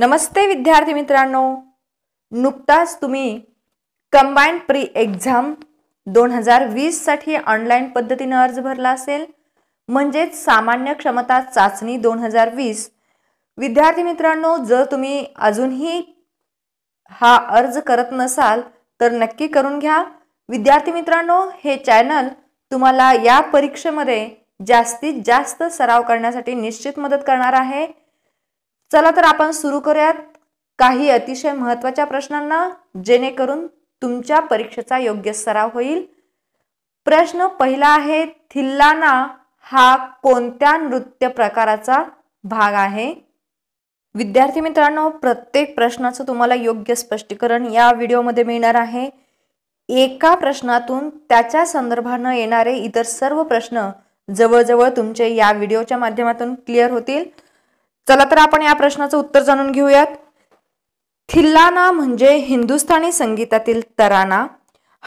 नमस्ते विद्यार्थी मित्रांनो नुकताच तुम्ही कंबाईंड प्री एक्झाम दोन हजार वीससाठी ऑनलाईन पद्धतीनं अर्ज भरला असेल म्हणजेच सामान्य क्षमता चाचणी दोन हजार वीस विद्यार्थी मित्रांनो जर तुम्ही अजूनही हा अर्ज करत नसाल तर नक्की करून घ्या विद्यार्थी मित्रांनो हे चॅनल तुम्हाला या परीक्षेमध्ये जास्तीत जास्त सराव करण्यासाठी निश्चित मदत करणार आहे चला तर आपण सुरू करूयात काही अतिशय महत्त्वाच्या प्रश्नांना जेणेकरून तुमच्या परीक्षेचा योग्य सराव होईल प्रश्न पहिला आहे थिल्लाना हा कोणत्या नृत्य प्रकाराचा भाग आहे विद्यार्थी मित्रांनो प्रत्येक प्रश्नाचं तुम्हाला योग्य स्पष्टीकरण या व्हिडिओमध्ये मिळणार आहे एका प्रश्नातून त्याच्या संदर्भानं येणारे इतर सर्व प्रश्न जवळजवळ तुमचे या व्हिडिओच्या माध्यमातून क्लिअर होतील चला तर आपण या प्रश्नाचं उत्तर जाणून घेऊयात थिल्लाना म्हणजे हिंदुस्थानी संगीतातील तराना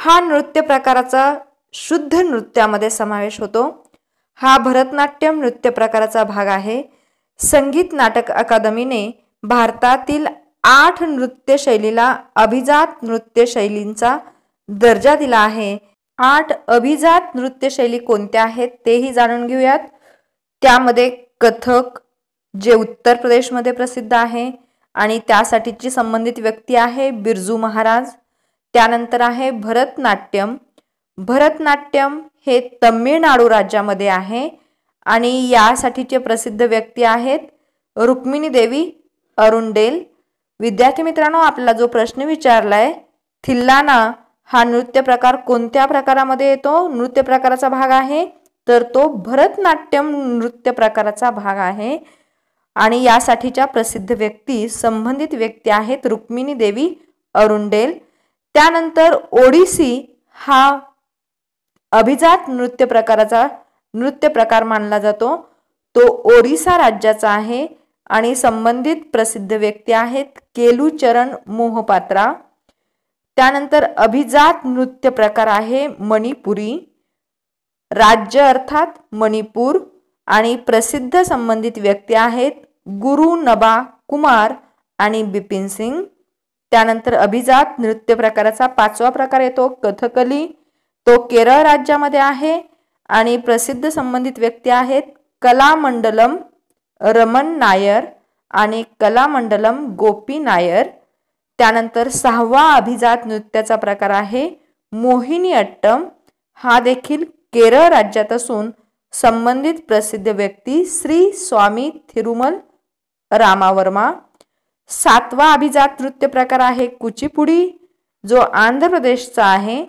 हा नृत्य प्रकाराचा शुद्ध नृत्यामध्ये समावेश होतो हा भरतनाट्यम नृत्य प्रकाराचा भाग आहे संगीत नाटक अकादमीने भारतातील आठ नृत्यशैलीला अभिजात नृत्यशैलींचा दर्जा दिला आहे आठ अभिजात नृत्यशैली कोणत्या आहेत तेही जाणून घेऊयात त्यामध्ये कथक जे उत्तर प्रदेशमध्ये प्रसिद्ध आहे आणि त्यासाठीची संबंधित व्यक्ती आहे बिरजू महाराज त्यानंतर आहे भरतनाट्यम भरतनाट्यम हे तमिळनाडू राज्यामध्ये आहे आणि यासाठीचे प्रसिद्ध व्यक्ती आहेत रुक्मिणी देवी अरुंडेल विद्यार्थी मित्रांनो आपला जो प्रश्न विचारलाय थिल्लाना हा नृत्य प्रकार कोणत्या प्रकारामध्ये येतो नृत्य प्रकाराचा भाग आहे तर तो भरतनाट्यम नृत्य प्रकाराचा भाग आहे आणि यासाठीच्या प्रसिद्ध व्यक्ती संबंधित व्यक्ती आहेत रुक्मिणी देवी अरुंडेल त्यानंतर ओडिसी हा अभिजात नृत्य प्रकाराचा नृत्य प्रकार मानला जातो तो ओरिसा राज्याचा आहे आणि संबंधित प्रसिद्ध व्यक्ती आहेत केलूचरण मोहपात्रा त्यानंतर अभिजात नृत्य प्रकार आहे मणिपुरी राज्य अर्थात मणिपूर आणि प्रसिद्ध संबंधित व्यक्ती आहेत गुरु नबा कुमार आणि बिपिन सिंग त्यानंतर अभिजात नृत्य प्रकाराचा पाचवा प्रकार येतो कथकली तो केरळ राज्यामध्ये आहे आणि प्रसिद्ध संबंधित व्यक्ती आहेत कलामंडलम रमन नायर आणि कलामंडलम गोपी नायर त्यानंतर सहावा अभिजात नृत्याचा प्रकार आहे मोहिनी अट्टम हा देखील केरळ राज्यात असून संबंधित प्रसिद्ध व्यक्ती श्री स्वामी थिरुमल रामावर्मा सातवा अभिजात नृत्य प्रकार आहे कुचिपुडी जो आंध्र प्रदेशचा आहे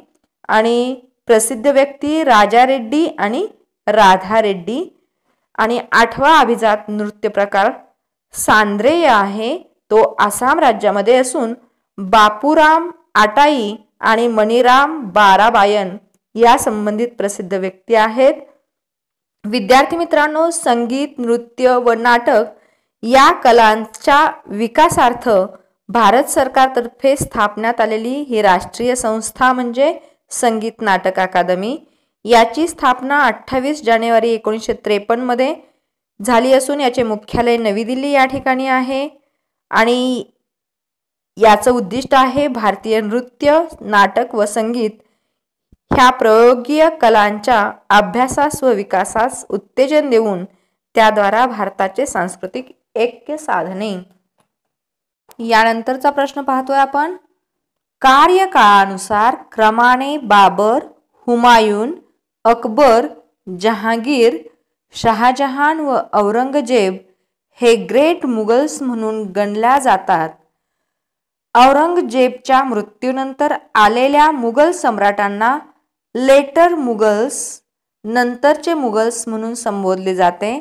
आणि प्रसिद्ध व्यक्ती राजा रेड्डी आणि राधा रेड्डी आणि आठवा अभिजात नृत्य प्रकार सांद्रेय आहे तो आसाम राज्यामध्ये असून बापूराम आटाई आणि मणिराम बाराबायन या संबंधित प्रसिद्ध व्यक्ती आहेत विद्यार्थी मित्रांनो संगीत नृत्य व नाटक या कलांच्या विकासार्थ भारत सरकारतर्फे स्थापण्यात आलेली ही राष्ट्रीय संस्था म्हणजे संगीत नाटक अकादमी याची स्थापना अठ्ठावीस जानेवारी एकोणीसशे त्रेपन्नमध्ये झाली असून याचे मुख्यालय नवी दिल्ली या ठिकाणी आहे आणि याचं उद्दिष्ट आहे भारतीय नृत्य नाटक व संगीत ह्या प्रयोगीय कलांच्या अभ्यासास व विकासास उत्तेजन देऊन त्याद्वारा भारताचे सांस्कृतिक ऐक्य साधने यानंतरचा प्रश्न पाहतोय आपण कार्यकाळानुसार क्रमाने बाबर हुमायून अकबर जहांगीर शहाजहान व औरंगजेब हे ग्रेट मुगल्स म्हणून गणल्या जातात औरंगजेबच्या मृत्यूनंतर आलेल्या मुघल सम्राटांना लेटर मुगल्स नंतरचे मुगल्स म्हणून संबोधले जाते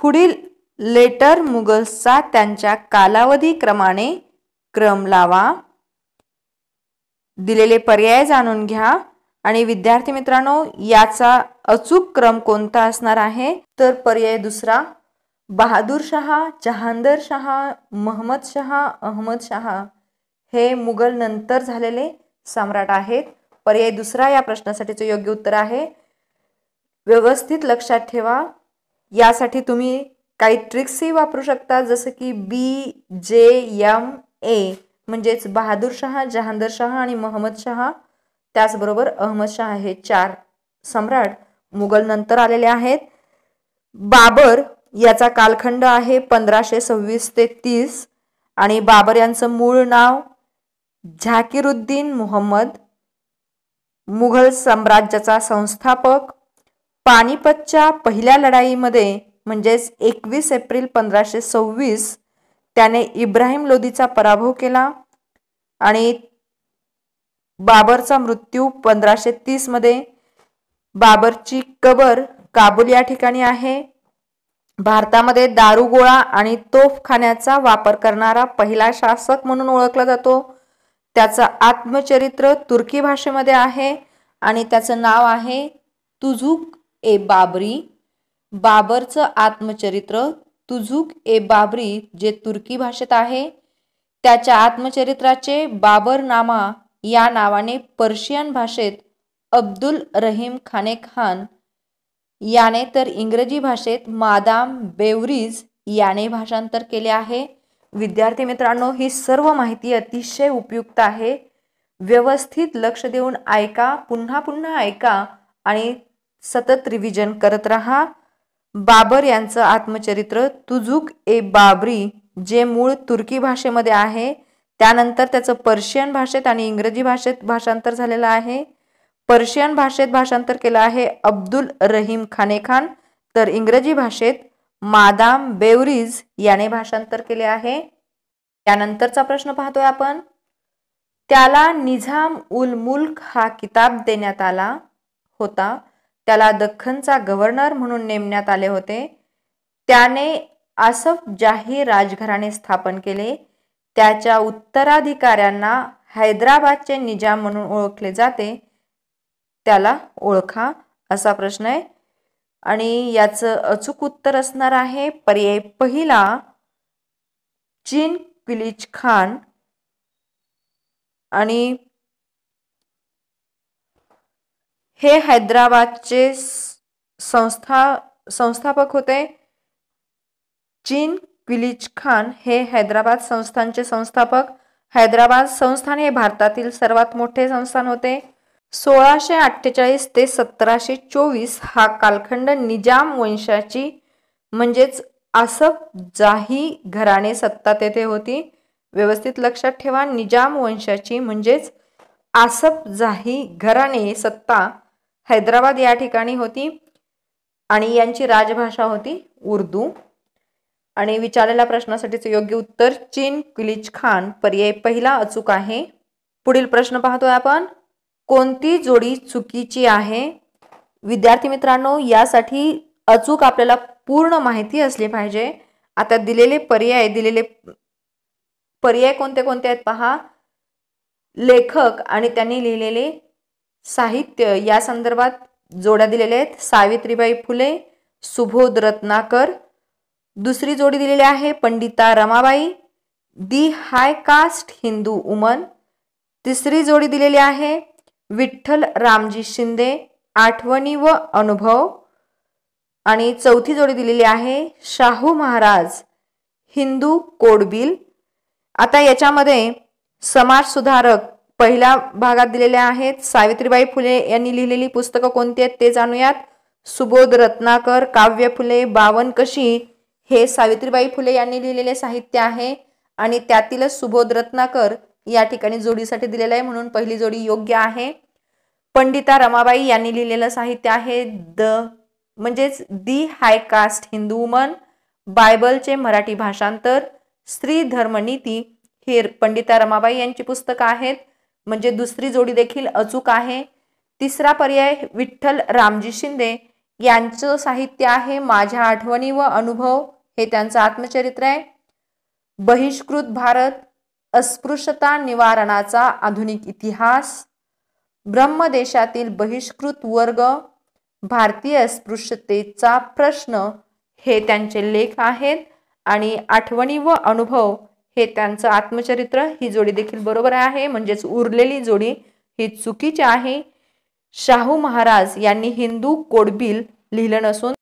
पुढील लेटर मुगल्सचा त्यांच्या कालावधी क्रमाने क्रम लावा दिलेले पर्याय जाणून घ्या आणि विद्यार्थी मित्रांनो याचा अचूक क्रम कोणता असणार आहे तर पर्याय दुसरा बहादूर शहा जहांदर शहा महमद शहा अहमद शहा हे मुघल नंतर झालेले सम्राट आहेत पर्याय दुसरा या प्रश्नासाठीचं योग्य उत्तर आहे व्यवस्थित लक्षात ठेवा यासाठी तुम्ही काही ट्रिक्सही वापरू शकता जसं की बी जे यम ए म्हणजेच बहादूर शहा जहांदर शहा आणि मोहम्मद शहा त्याचबरोबर अहमद शहा हे चार सम्राट मुघल नंतर आलेले आहेत बाबर याचा कालखंड आहे पंधराशे सव्वीस ते तीस आणि बाबर यांचं मूळ नाव झाकीरुद्दीन मोहम्मद मुघल साम्राज्याचा संस्थापक पानिपतच्या पहिल्या लढाईमध्ये म्हणजेच एकवीस एप्रिल पंधराशे सव्वीस त्याने इब्राहिम लोदीचा पराभव केला आणि बाबरचा मृत्यू पंधराशे तीसमध्ये बाबरची कबर काबुल या ठिकाणी आहे भारतामध्ये दारुगोळा आणि तोफखान्याचा वापर करणारा पहिला शासक म्हणून ओळखला जातो त्याचं आत्मचरित्र तुर्की भाषेमध्ये आहे आणि त्याचं नाव आहे तुझुक ए बाबरी बाबरचं आत्मचरित्र तुझुक ए बाबरी जे तुर्की भाषेत आहे त्याच्या आत्मचरित्राचे बाबरनामा या नावाने पर्शियन भाषेत अब्दुल रहीम खाने खान याने तर इंग्रजी भाषेत मादाम बेवरीज याने भाषांतर केले आहे विद्यार्थी मित्रांनो ही सर्व माहिती अतिशय उपयुक्त आहे व्यवस्थित लक्ष देऊन ऐका पुन्हा पुन्हा ऐका आणि सतत रिव्हिजन करत राहा बाबर यांचं आत्मचरित्र तुझुक ए बाबरी जे मूळ तुर्की भाषेमध्ये आहे त्यानंतर त्याचं पर्शियन भाषेत आणि इंग्रजी भाषेत भाषांतर झालेलं आहे पर्शियन भाषेत भाषांतर केलं आहे अब्दुल रहीम खाने खान तर इंग्रजी भाषेत मादाम बेवरीज याने भाषांतर केले आहे त्यानंतरचा प्रश्न पाहतोय आपण त्याला निझाम उल मुल्क हा किताब देण्यात आला होता त्याला दख्खनचा गव्हर्नर म्हणून नेमण्यात आले होते त्याने आसफ जाही राजघराणे स्थापन केले त्याच्या उत्तराधिकाऱ्यांना हैदराबादचे निजाम म्हणून ओळखले जाते त्याला ओळखा असा प्रश्न आहे आणि याचं अचूक उत्तर असणार आहे पर्याय पहिला चीन क्विलिज खान आणि हे हैदराबादचे संस्था संस्थापक होते चीन क्विलिज खान हे हैदराबाद संस्थानचे संस्थापक हैदराबाद संस्थान हे भारतातील सर्वात मोठे संस्थान होते सोळाशे अठ्ठेचाळीस ते सतराशे चोवीस हा कालखंड निजाम वंशाची म्हणजेच आसफ जाही घराणे सत्ता तेथे होती व्यवस्थित लक्षात ठेवा निजाम वंशाची म्हणजेच आसफ जाही घराणे सत्ता हैदराबाद या ठिकाणी होती आणि यांची राजभाषा होती उर्दू आणि विचारलेल्या प्रश्नासाठीचं योग्य उत्तर चीन किलिच खान पर्याय पहिला अचूक आहे पुढील प्रश्न पाहतोय आपण कोणती जोडी चुकीची आहे विद्यार्थी मित्रांनो यासाठी अचूक आपल्याला पूर्ण माहिती असली पाहिजे आता दिलेले पर्याय दिलेले पर्याय कोणते कोणते आहेत पहा लेखक आणि त्यांनी लिहिलेले साहित्य या संदर्भात जोड्या दिलेल्या आहेत सावित्रीबाई फुले सुबोध रत्नाकर दुसरी जोडी दिलेली आहे Pandita Ramabai the high caste Hindu woman तिसरी जोडी दिलेली आहे विठ्ठल रामजी शिंदे आठवणी व अनुभव आणि चौथी जोडी दिलेली आहे शाहू महाराज हिंदू कोडबिल आता याच्यामध्ये समाजसुधारक पहिल्या भागात दिलेल्या आहेत सावित्रीबाई फुले यांनी लिहिलेली पुस्तकं कोणती आहेत ते जाणूयात सुबोध रत्नाकर काव्य फुले कशी हे सावित्रीबाई फुले यांनी लिहिलेले साहित्य आहे आणि त्यातीलच सुबोध रत्नाकर या ठिकाणी जोडीसाठी दिलेलं आहे म्हणून पहिली जोडी योग्य आहे पंडिता रमाबाई यांनी लिहिलेलं साहित्य आहे द म्हणजेच the high caste Hindu woman बायबलचे मराठी भाषांतर स्त्री धर्मनीती हे पंडिता रमाबाई यांची पुस्तकं आहेत म्हणजे दुसरी जोडी देखील अचूक आहे तिसरा पर्याय विठ्ठल रामजी शिंदे यांचं साहित्य आहे माझ्या आठवणी व अनुभव हे त्यांचं आत्मचरित्र आहे बहिष्कृत भारत अस्पृश्यता निवारणाचा आधुनिक इतिहास ब्रह्मदेशातील बहिष्कृत वर्ग भारतीय अस्पृश्यतेचा प्रश्न हे त्यांचे लेख आहेत आणि आठवणी व अनुभव हे त्यांचं आत्मचरित्र ही जोडी देखील बरोबर आहे म्हणजेच उरलेली जोडी ही चुकीची आहे शाहू महाराज यांनी हिंदू कोडबिल लिहिलं नसून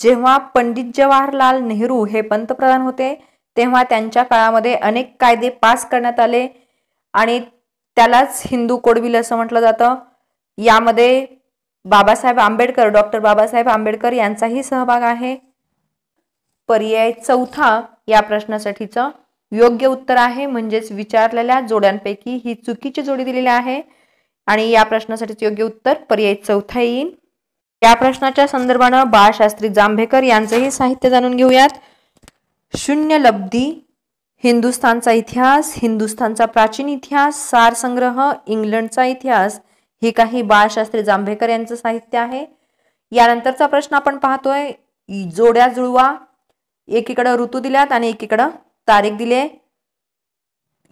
जेव्हा पंडित जवाहरलाल नेहरू हे पंतप्रधान होते तेव्हा त्यांच्या काळामध्ये अनेक कायदे पास करण्यात आले आणि त्यालाच हिंदू कोडबिल असं म्हटलं जातं यामध्ये बाबासाहेब आंबेडकर डॉक्टर बाबासाहेब आंबेडकर यांचाही सहभाग आहे पर्याय चौथा या प्रश्नासाठीचं योग्य उत्तर आहे म्हणजेच विचारलेल्या जोड्यांपैकी ही चुकीची जोडी दिलेली आहे आणि या प्रश्नासाठीच योग्य उत्तर पर्याय चौथा येईल या प्रश्नाच्या संदर्भानं बाळशास्त्री जांभेकर यांचंही साहित्य जाणून घेऊयात शून्य लब्धी हिंदुस्थानचा इतिहास हिंदुस्थानचा प्राचीन इतिहास सार संग्रह इंग्लंडचा इतिहास हे काही बाळशास्त्री जांभेकर यांचं साहित्य आहे यानंतरचा प्रश्न आपण पाहतोय जोड्या जुळवा एकीकडं ऋतू दिल्यात आणि एकीकडं तारीख दिली आहे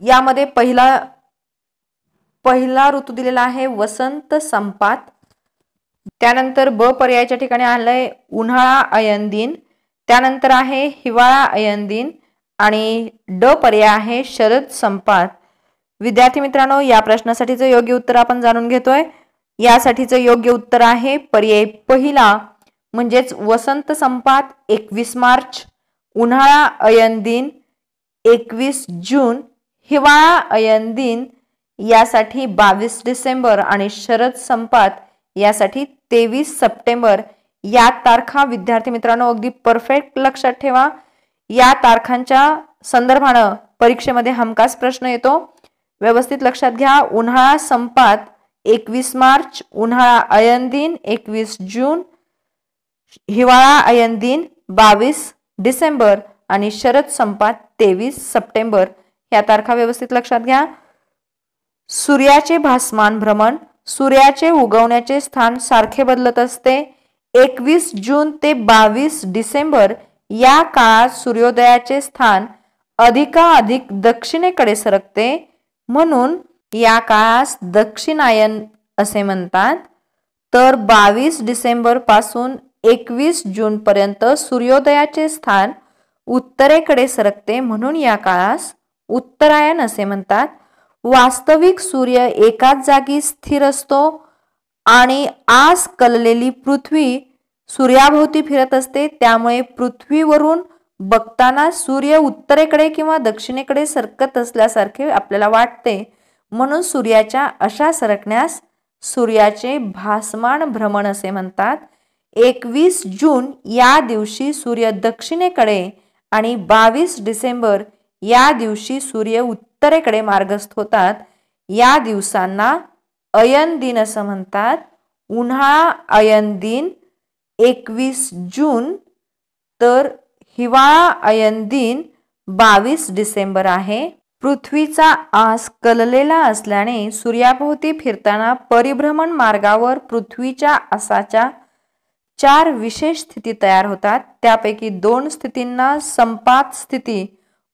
यामध्ये पहिला पहिला ऋतू दिलेला आहे वसंत संपात त्यानंतर ब पर्यायाच्या ठिकाणी आलंय उन्हाळा अयन दिन त्यानंतर आहे हिवाळा अयन दिन आणि ड पर्याय आहे शरद संपात विद्यार्थी मित्रांनो या प्रश्नासाठीचं योग्य उत्तर आपण जाणून घेतोय यासाठीचं योग्य उत्तर आहे पर्याय पहिला म्हणजेच वसंत संपात एकवीस मार्च उन्हाळा अयन दिन एकवीस जून हिवाळा अयन दिन यासाठी बावीस डिसेंबर आणि शरद संपात यासाठी तेवीस सप्टेंबर या तारखा विद्यार्थी मित्रांनो अगदी परफेक्ट लक्षात ठेवा या तारखांच्या संदर्भानं परीक्षेमध्ये हमखास प्रश्न येतो व्यवस्थित लक्षात घ्या उन्हाळा संपात एकवीस मार्च उन्हाळा अयन दिन एकवीस जून हिवाळा अयन दिन बावीस डिसेंबर आणि शरद संपात तेवीस सप्टेंबर या तारखा व्यवस्थित लक्षात घ्या सूर्याचे भासमान भ्रमण सूर्याचे उगवण्याचे स्थान सारखे बदलत असते एकवीस जून ते बावीस डिसेंबर या काळात सूर्योदयाचे स्थान अधिकाधिक दक्षिणेकडे सरकते म्हणून या काळास दक्षिणायन असे म्हणतात तर बावीस डिसेंबर पासून एकवीस जून पर्यंत सूर्योदयाचे स्थान उत्तरेकडे सरकते म्हणून या काळास उत्तरायण असे म्हणतात वास्तविक सूर्य एकाच जागी स्थिर असतो आणि आस कललेली पृथ्वी सूर्याभोवती फिरत असते त्यामुळे पृथ्वीवरून बघताना सूर्य उत्तरेकडे किंवा दक्षिणेकडे सरकत असल्यासारखे आपल्याला वाटते म्हणून सूर्याच्या अशा सरकण्यास सूर्याचे भासमान भ्रमण असे म्हणतात एकवीस जून या दिवशी सूर्य दक्षिणेकडे आणि बावीस डिसेंबर या दिवशी सूर्य उत्तरेकडे मार्गस्थ होतात या दिवसांना अयन दिन असं म्हणतात उन्हाळा अयन दिन एकवीस जून तर हिवाळा अयन दिन बावीस डिसेंबर आहे पृथ्वीचा आस कललेला असल्याने सूर्याभोवती फिरताना परिभ्रमण मार्गावर पृथ्वीच्या आसाच्या चार विशेष स्थिती तयार होतात त्यापैकी दोन स्थितींना संपात स्थिती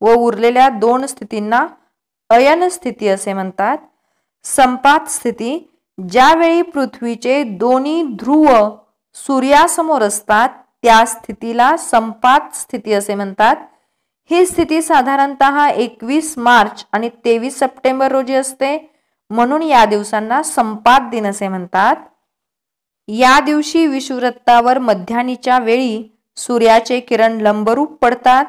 व उरलेल्या दोन स्थितींना अयन स्थिती असे म्हणतात संपात स्थिती ज्यावेळी पृथ्वीचे दोन्ही ध्रुव सूर्यासमोर असतात त्या स्थितीला संपात स्थिती असे म्हणतात ही स्थिती साधारणत एकवीस मार्च आणि तेवीस सप्टेंबर रोजी असते म्हणून या दिवसांना संपात दिन असे म्हणतात या दिवशी विषुवृत्तावर मध्यानीच्या वेळी सूर्याचे किरण लंबरूप पडतात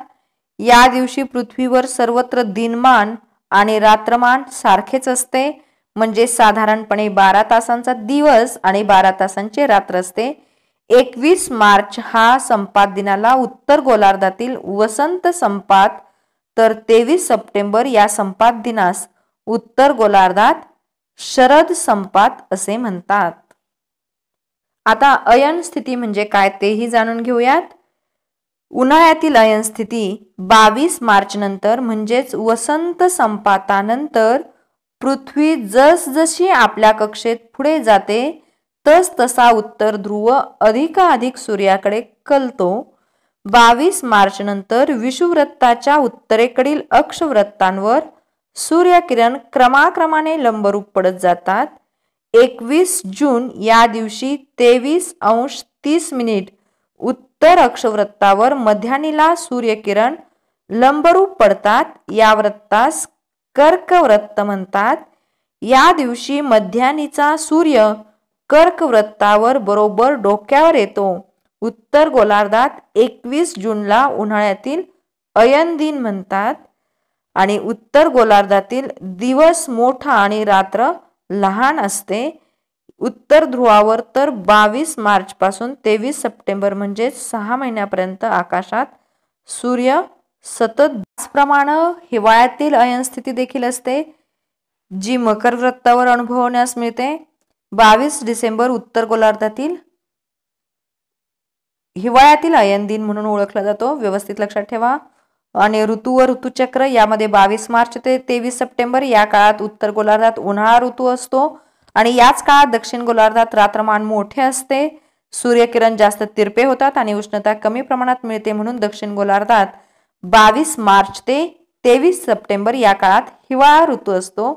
या दिवशी पृथ्वीवर सर्वत्र दिनमान आणि रात्रमान सारखेच असते म्हणजे साधारणपणे बारा तासांचा दिवस आणि बारा तासांचे रात्र असते एकवीस मार्च हा संपात दिनाला उत्तर गोलार्धातील वसंत संपात तर तेवीस सप्टेंबर या संपात दिनास उत्तर गोलार्धात शरद संपात असे म्हणतात आता अयन स्थिती म्हणजे काय तेही जाणून घेऊयात उन्हाळ्यातील अयन स्थिती बावीस मार्च नंतर म्हणजेच वसंत संपातानंतर पृथ्वी जसजशी आपल्या कक्षेत पुढे जाते तस तसा उत्तर ध्रुव अधिकाधिक सूर्याकडे कलतो बावीस मार्च नंतर विषुवृत्ताच्या उत्तरेकडील अक्षवृत्तांवर सूर्यकिरण क्रमाक्रमाने लंबरूप पडत जातात एकवीस जून या दिवशी तेवीस अंश तीस मिनिट उत्तर अक्षवृत्तावर मध्यानीला सूर्यकिरण लंबरूप पडतात या वृत्तास कर्कवृत्त म्हणतात या दिवशी मध्यानीचा सूर्य कर्कवृत्तावर बरोबर डोक्यावर येतो उत्तर गोलार्धात एकवीस जूनला उन्हाळ्यातील अयन दिन म्हणतात आणि उत्तर गोलार्धातील दिवस मोठा आणि रात्र लहान असते उत्तर ध्रुवावर तर बावीस पासून तेवीस सप्टेंबर म्हणजे सहा महिन्यापर्यंत आकाशात सूर्य सतत प्रमाण हिवाळ्यातील स्थिती देखील असते जी मकर वृत्तावर अनुभवण्यास मिळते बावीस डिसेंबर उत्तर गोलार्धातील हिवाळ्यातील अयन दिन म्हणून ओळखला जातो व्यवस्थित लक्षात ठेवा आणि ऋतू व ऋतुचक्र यामध्ये बावीस मार्च ते तेवीस सप्टेंबर या काळात उत्तर गोलार्धात उन्हाळा ऋतू असतो आणि याच काळात दक्षिण गोलार्धात रात्रमान मोठे असते सूर्यकिरण जास्त तिरपे होतात आणि उष्णता कमी प्रमाणात मिळते म्हणून दक्षिण गोलार्धात बावीस मार्च ते तेवीस सप्टेंबर या काळात हिवाळा ऋतू असतो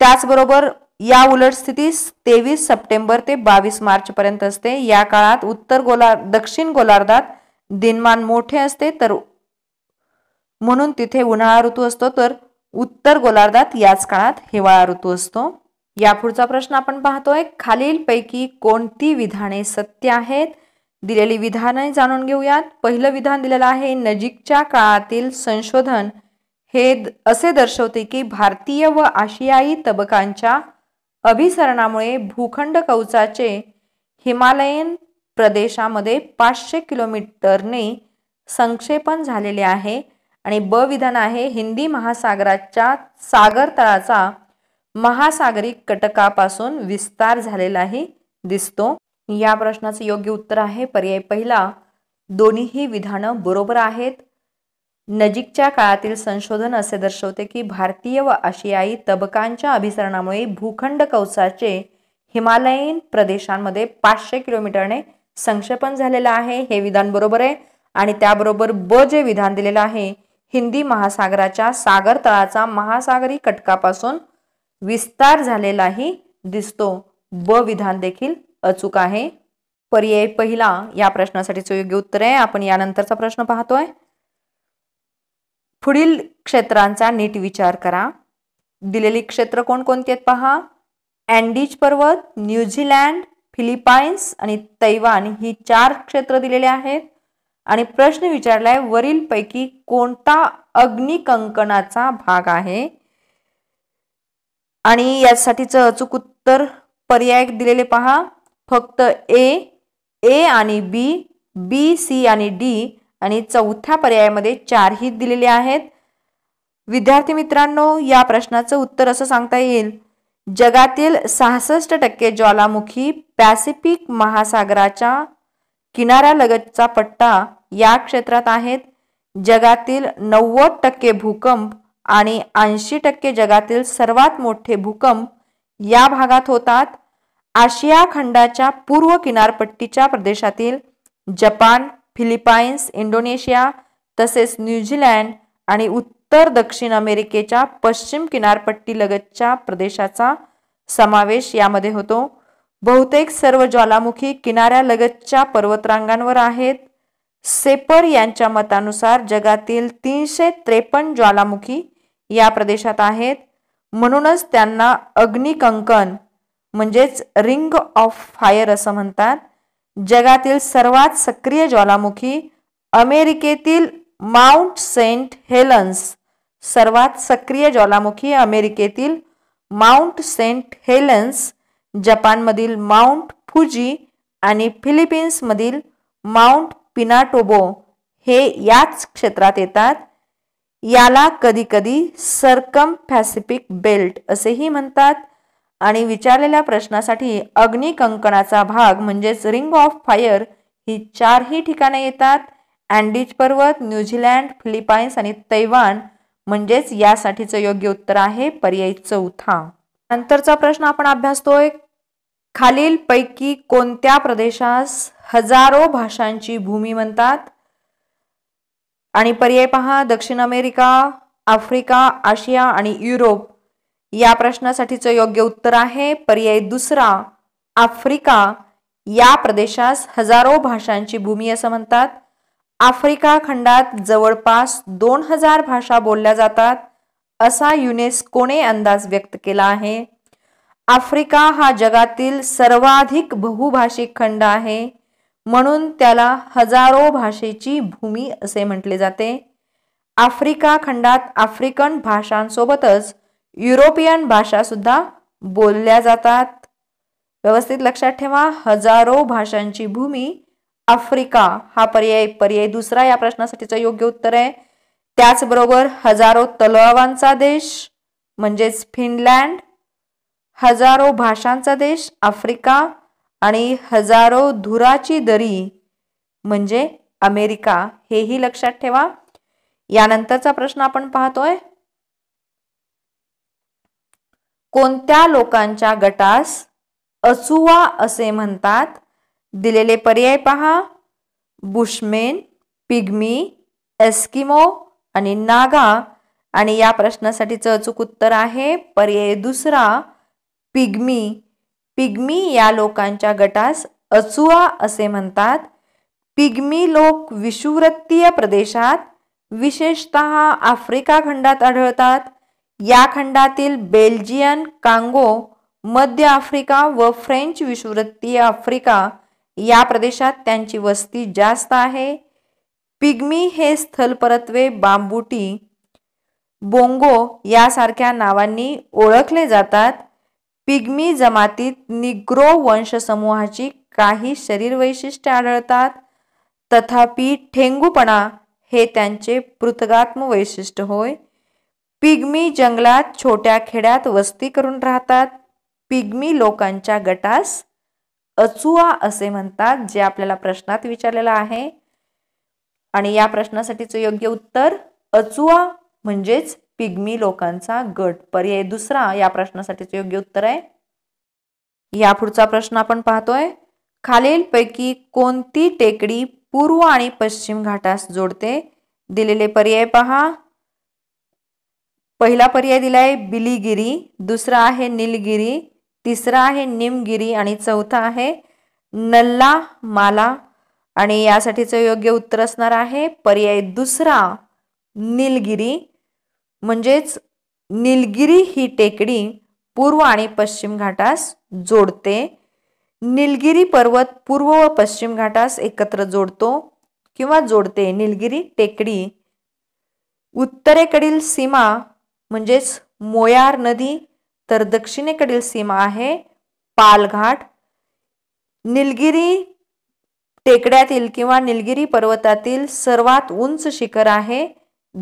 त्याचबरोबर या उलट स्थिती तेवीस सप्टेंबर ते बावीस मार्च पर्यंत असते या काळात उत्तर गोलार्ध दक्षिण गोलार्धात दिनमान मोठे असते तर म्हणून तिथे उन्हाळा ऋतू असतो तर उत्तर गोलार्धात याच काळात हिवाळा ऋतू असतो यापुढचा प्रश्न आपण पाहतोय खालीलपैकी कोणती विधाने सत्य आहेत दिलेली विधाने जाणून घेऊयात पहिलं विधान दिलेलं आहे नजीकच्या काळातील संशोधन हे असे दर्शवते की भारतीय व आशियाई तबकांच्या अभिसरणामुळे भूखंड कवचाचे हिमालयन प्रदेशामध्ये पाचशे किलोमीटरने संक्षेपण झालेले आहे आणि ब विधान आहे हिंदी महासागराच्या सागर तळाचा महासागरी कटकापासून विस्तार झालेलाही दिसतो या प्रश्नाचं योग्य उत्तर आहे पर्याय पहिला दोन्हीही विधानं बरोबर आहेत नजीकच्या काळातील संशोधन असे दर्शवते की भारतीय व आशियाई तबकांच्या अभिसरणामुळे भूखंड कवसाचे हिमालयीन प्रदेशांमध्ये पाचशे किलोमीटरने संक्षेपण झालेलं आहे हे विधान बरोबर आहे आणि त्याबरोबर ब जे विधान दिलेलं आहे हिंदी महासागराच्या सागर तळाचा महासागरी कटकापासून विस्तार झालेलाही दिसतो ब विधान देखील अचूक आहे पर्याय पहिला या प्रश्नासाठीचं योग्य उत्तर आहे आपण यानंतरचा प्रश्न पाहतोय पुढील क्षेत्रांचा नीट विचार करा दिलेली क्षेत्र कोणकोणती आहेत पहा अँडीज पर्वत न्यूझीलँड फिलिपाईन्स आणि तैवान ही चार क्षेत्र दिलेले आहेत आणि प्रश्न विचारलाय वरीलपैकी कोणता अग्निकंकणाचा भाग आहे आणि यासाठीचं अचूक उत्तर पर्याय दिलेले पहा फक्त ए ए आणि बी बी सी आणि डी आणि चौथ्या पर्यायामध्ये चारही दिलेले आहेत विद्यार्थी मित्रांनो या प्रश्नाचं उत्तर असं सांगता येईल जगातील सहासष्ट टक्के ज्वालामुखी पॅसिफिक महासागराच्या किनाऱ्यालगतचा पट्टा या क्षेत्रात आहेत जगातील नव्वद टक्के भूकंप आणि ऐंशी टक्के जगातील सर्वात मोठे भूकंप या भागात होतात आशिया खंडाच्या पूर्व किनारपट्टीच्या प्रदेशातील जपान फिलिपाईन्स इंडोनेशिया तसेच न्यूझीलँड आणि उत्तर दक्षिण अमेरिकेच्या पश्चिम किनारपट्टीलगतच्या प्रदेशाचा समावेश यामध्ये होतो बहुतेक सर्व ज्वालामुखी किनाऱ्यालगतच्या पर्वतरांगांवर आहेत सेपर यांच्या मतानुसार जगातील तीनशे त्रेपन्न ज्वालामुखी या प्रदेशात आहेत म्हणूनच त्यांना अग्निकंकन म्हणजेच रिंग ऑफ फायर असं म्हणतात जगातील सर्वात सक्रिय ज्वालामुखी अमेरिकेतील माउंट सेंट हेलन्स सर्वात सक्रिय ज्वालामुखी अमेरिकेतील माउंट सेंट हेलन्स जपानमधील माउंट फुजी आणि फिलिपिन्समधील माउंट पिनाटोबो हे याच क्षेत्रात येतात याला कधीकधी सरकम पॅसिफिक बेल्ट असेही म्हणतात आणि विचारलेल्या प्रश्नासाठी अग्निकंकणाचा भाग म्हणजेच रिंग ऑफ फायर ही चारही ठिकाणे येतात अँडीज पर्वत न्यूझीलँड फिलिपाईन्स आणि तैवान म्हणजेच यासाठीचं योग्य उत्तर आहे पर्याय चौथा नंतरचा प्रश्न आपण अभ्यासतोय खालीलपैकी कोणत्या प्रदेशास हजारो भाषांची भूमी म्हणतात आणि पर्याय पहा दक्षिण अमेरिका आफ्रिका आशिया आणि युरोप या प्रश्नासाठीचं योग्य उत्तर आहे पर्याय दुसरा आफ्रिका या प्रदेशास हजारो भाषांची भूमी असं म्हणतात आफ्रिका खंडात जवळपास दोन हजार भाषा बोलल्या जातात असा युनेस्कोने अंदाज व्यक्त केला आहे आफ्रिका हा जगातील सर्वाधिक बहुभाषिक खंड आहे म्हणून त्याला हजारो भाषेची भूमी असे म्हटले जाते आफ्रिका खंडात आफ्रिकन भाषांसोबतच युरोपियन भाषासुद्धा बोलल्या जातात व्यवस्थित लक्षात ठेवा हजारो भाषांची भूमी आफ्रिका हा पर्याय पर्याय दुसरा या प्रश्नासाठीचं योग्य उत्तर आहे त्याचबरोबर हजारो तलावांचा देश म्हणजेच फिनलँड हजारो भाषांचा देश आफ्रिका आणि हजारो धुराची दरी म्हणजे अमेरिका हेही लक्षात ठेवा यानंतरचा प्रश्न आपण पाहतोय कोणत्या लोकांच्या गटास असुवा असे म्हणतात दिलेले पर्याय पहा बुशमेन पिग्मी एस्किमो आणि नागा आणि या प्रश्नासाठीचं अचूक उत्तर आहे पर्याय दुसरा पिग्मी पिग्मी या लोकांच्या गटास अचुआ असे म्हणतात पिग्मी लोक विषुवृत्तीय प्रदेशात विशेषत आफ्रिका खंडात आढळतात या खंडातील बेल्जियन कांगो मध्य आफ्रिका व फ्रेंच विषुवृत्तीय आफ्रिका या प्रदेशात त्यांची वस्ती जास्त आहे पिग्मी हे स्थलपरत्वे बांबुटी बोंगो यासारख्या नावांनी ओळखले जातात पिग्मी जमातीत निग्रो वंशसमूहाची काही शरीर वैशिष्ट्ये आढळतात तथापि ठेंगूपणा हे त्यांचे पृथगात्म वैशिष्ट्य होय पिग्मी जंगलात छोट्या खेड्यात वस्ती करून राहतात पिग्मी लोकांच्या गटास अचुआ असे म्हणतात जे आपल्याला प्रश्नात विचारलेलं आहे आणि या प्रश्नासाठीचं योग्य उत्तर अचुआ म्हणजेच पिग्मी लोकांचा गट पर्याय दुसरा या प्रश्नासाठीचं योग्य उत्तर आहे या पुढचा प्रश्न आपण पाहतोय खालीलपैकी कोणती टेकडी पूर्व आणि पश्चिम घाटास जोडते दिलेले पर्याय पहा पहिला पर्याय दिलाय बिलीगिरी दुसरा आहे निलगिरी तिसरा आहे निमगिरी आणि चौथा आहे नल्ला माला आणि यासाठीचं योग्य उत्तर असणार आहे पर्याय दुसरा निलगिरी म्हणजेच निलगिरी ही टेकडी पूर्व आणि पश्चिम घाटास जोडते निलगिरी पर्वत पूर्व व पश्चिम घाटास एकत्र जोडतो किंवा जोडते निलगिरी टेकडी उत्तरेकडील सीमा म्हणजेच मोयार नदी तर दक्षिणेकडील सीमा आहे पालघाट निलगिरी टेकड्यातील किंवा निलगिरी पर्वतातील सर्वात उंच शिखर आहे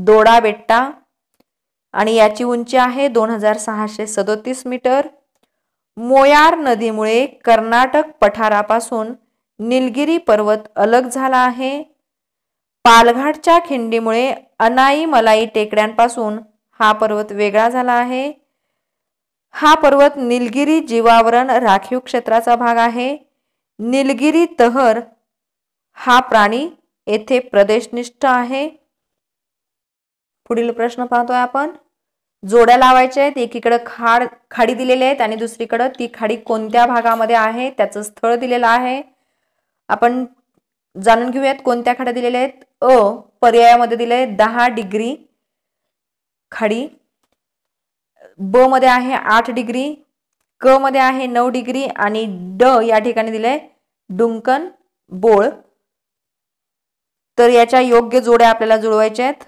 दोडाबेट्टा आणि याची उंची आहे दोन हजार सहाशे सदोतीस मीटर मोयार नदीमुळे कर्नाटक पठारापासून निलगिरी पर्वत अलग झाला आहे पालघाटच्या खिंडीमुळे अनाई मलाई टेकड्यांपासून हा पर्वत वेगळा झाला आहे हा पर्वत निलगिरी जीवावरण राखीव क्षेत्राचा भाग आहे निलगिरी तहर हा प्राणी येथे प्रदेशनिष्ठ आहे पुढील प्रश्न पाहतोय आपण जोड्या लावायच्या आहेत एकीकडं खाड खाडी दिलेली आहेत आणि दुसरीकडं ती खाडी कोणत्या भागामध्ये आहे त्याचं स्थळ दिलेलं आहे आपण जाणून घेऊयात कोणत्या खाड्या दिलेल्या आहेत अ पर्यायामध्ये दिले दहा डिग्री खाडी ब मध्ये आहे आठ डिग्री क मध्ये आहे नऊ डिग्री आणि ड या ठिकाणी दिलंय डुंकन बोळ तर याच्या योग्य जोड्या आपल्याला जुळवायच्या आहेत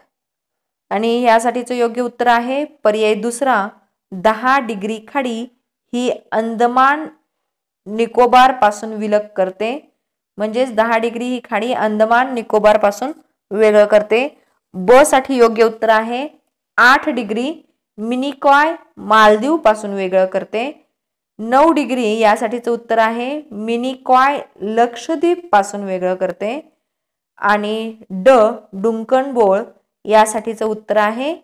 आणि यासाठीचं योग्य उत्तर आहे पर्याय दुसरा दहा डिग्री खाडी ही अंदमान निकोबारपासून विलग करते म्हणजेच दहा डिग्री ही खाडी अंदमान निकोबारपासून वेगळं करते ब साठी योग्य उत्तर आहे आठ डिग्री मिनिकॉय मालदीवपासून वेगळं करते नऊ डिग्री यासाठीचं उत्तर आहे मिनिकॉय लक्षद्वीपपासून वेगळं करते आणि ड डुंकणबोळ यासाठीचं उत्तर आहे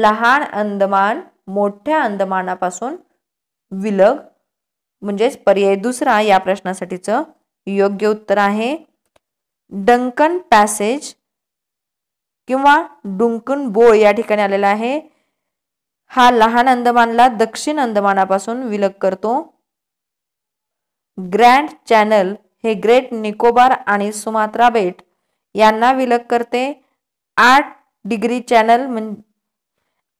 लहान अंदमान मोठ्या अंदमानापासून विलग म्हणजेच पर्याय दुसरा या प्रश्नासाठीचं योग्य उत्तर आहे डंकन पॅसेज किंवा डुंकन बोळ या ठिकाणी आलेला आहे हा लहान अंदमानला दक्षिण अंदमानापासून विलग करतो ग्रँड चॅनल हे ग्रेट निकोबार आणि सुमात्रा बेट यांना विलग करते आठ डिग्री चॅनल म्हण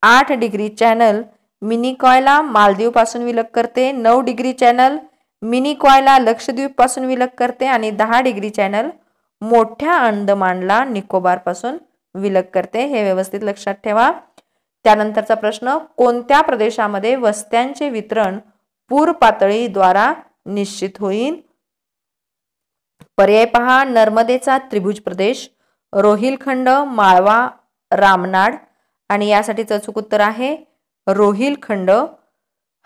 आठ डिग्री चॅनल मिनी कॉयला मालदीवपासून विलग करते नऊ डिग्री चॅनल मिनी कॉयला लक्षद्वीपपासून विलग करते आणि दहा डिग्री चॅनल मोठ्या अंदमानला निकोबारपासून विलग करते हे व्यवस्थित लक्षात ठेवा त्यानंतरचा प्रश्न कोणत्या प्रदेशामध्ये वस्त्यांचे वितरण पूर पातळीद्वारा निश्चित होईल पर्याय पहा नर्मदेचा त्रिभुज प्रदेश रोहिलखंड माळवा रामनाड आणि यासाठीच अचूक उत्तर आहे रोहिलखंड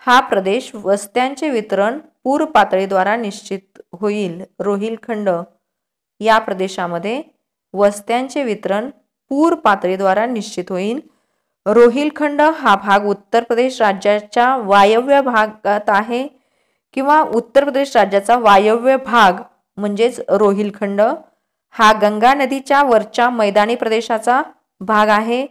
हा प्रदेश वस्त्यांचे वितरण पूर पातळीद्वारा निश्चित होईल रोहिलखंड या प्रदेशामध्ये वस्त्यांचे वितरण पूर पातळीद्वारा निश्चित होईल रोहिलखंड हा भाग उत्तर प्रदेश राज्याच्या वायव्य भागात आहे किंवा उत्तर प्रदेश राज्याचा वायव्य भाग म्हणजेच रोहिलखंड हा गंगा नदीच्या वरच्या मैदानी प्रदेशाचा भाग आहे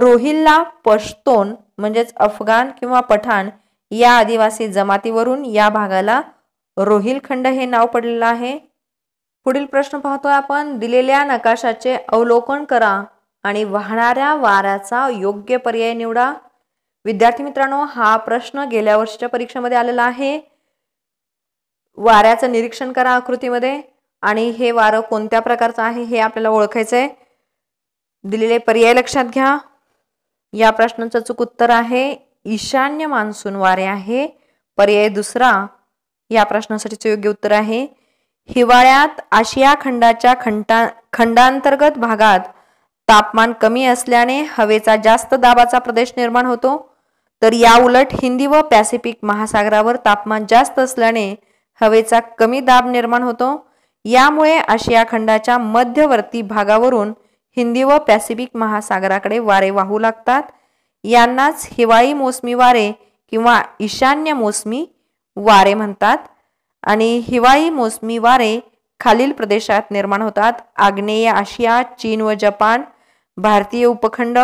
रोहिल्ला पश्तोन म्हणजेच अफगाण किंवा पठाण या आदिवासी जमातीवरून या भागाला रोहिलखंड हे नाव पडलेलं आहे पुढील प्रश्न पाहतोय आपण दिलेल्या नकाशाचे अवलोकन करा आणि वाहणाऱ्या वाऱ्याचा योग्य पर्याय निवडा विद्यार्थी मित्रांनो हा प्रश्न गेल्या वर्षीच्या परीक्षेमध्ये आलेला आहे वाऱ्याचं निरीक्षण करा आकृतीमध्ये आणि हे वारं कोणत्या प्रकारचं आहे हे आपल्याला ओळखायचं आहे दिलेले पर्याय लक्षात घ्या या प्रश्नाचं चूक उत्तर आहे ईशान्य मान्सून वारे आहे पर्याय दुसरा या प्रश्नासाठीचं योग्य उत्तर आहे हिवाळ्यात आशिया खंडाच्या खंडा खंडांतर्गत भागात तापमान कमी असल्याने हवेचा जास्त दाबाचा प्रदेश निर्माण होतो तर या उलट हिंदी व पॅसिफिक महासागरावर तापमान जास्त असल्याने हवेचा कमी दाब निर्माण होतो यामुळे आशिया खंडाच्या मध्यवर्ती भागावरून हिंदी व पॅसिफिक महासागराकडे वारे वाहू लागतात यांनाच हिवाळी मोसमी वारे किंवा ईशान्य मोसमी वारे म्हणतात आणि हिवाळी मोसमी वारे खालील प्रदेशात निर्माण होतात आग्नेय आशिया चीन व जपान भारतीय उपखंड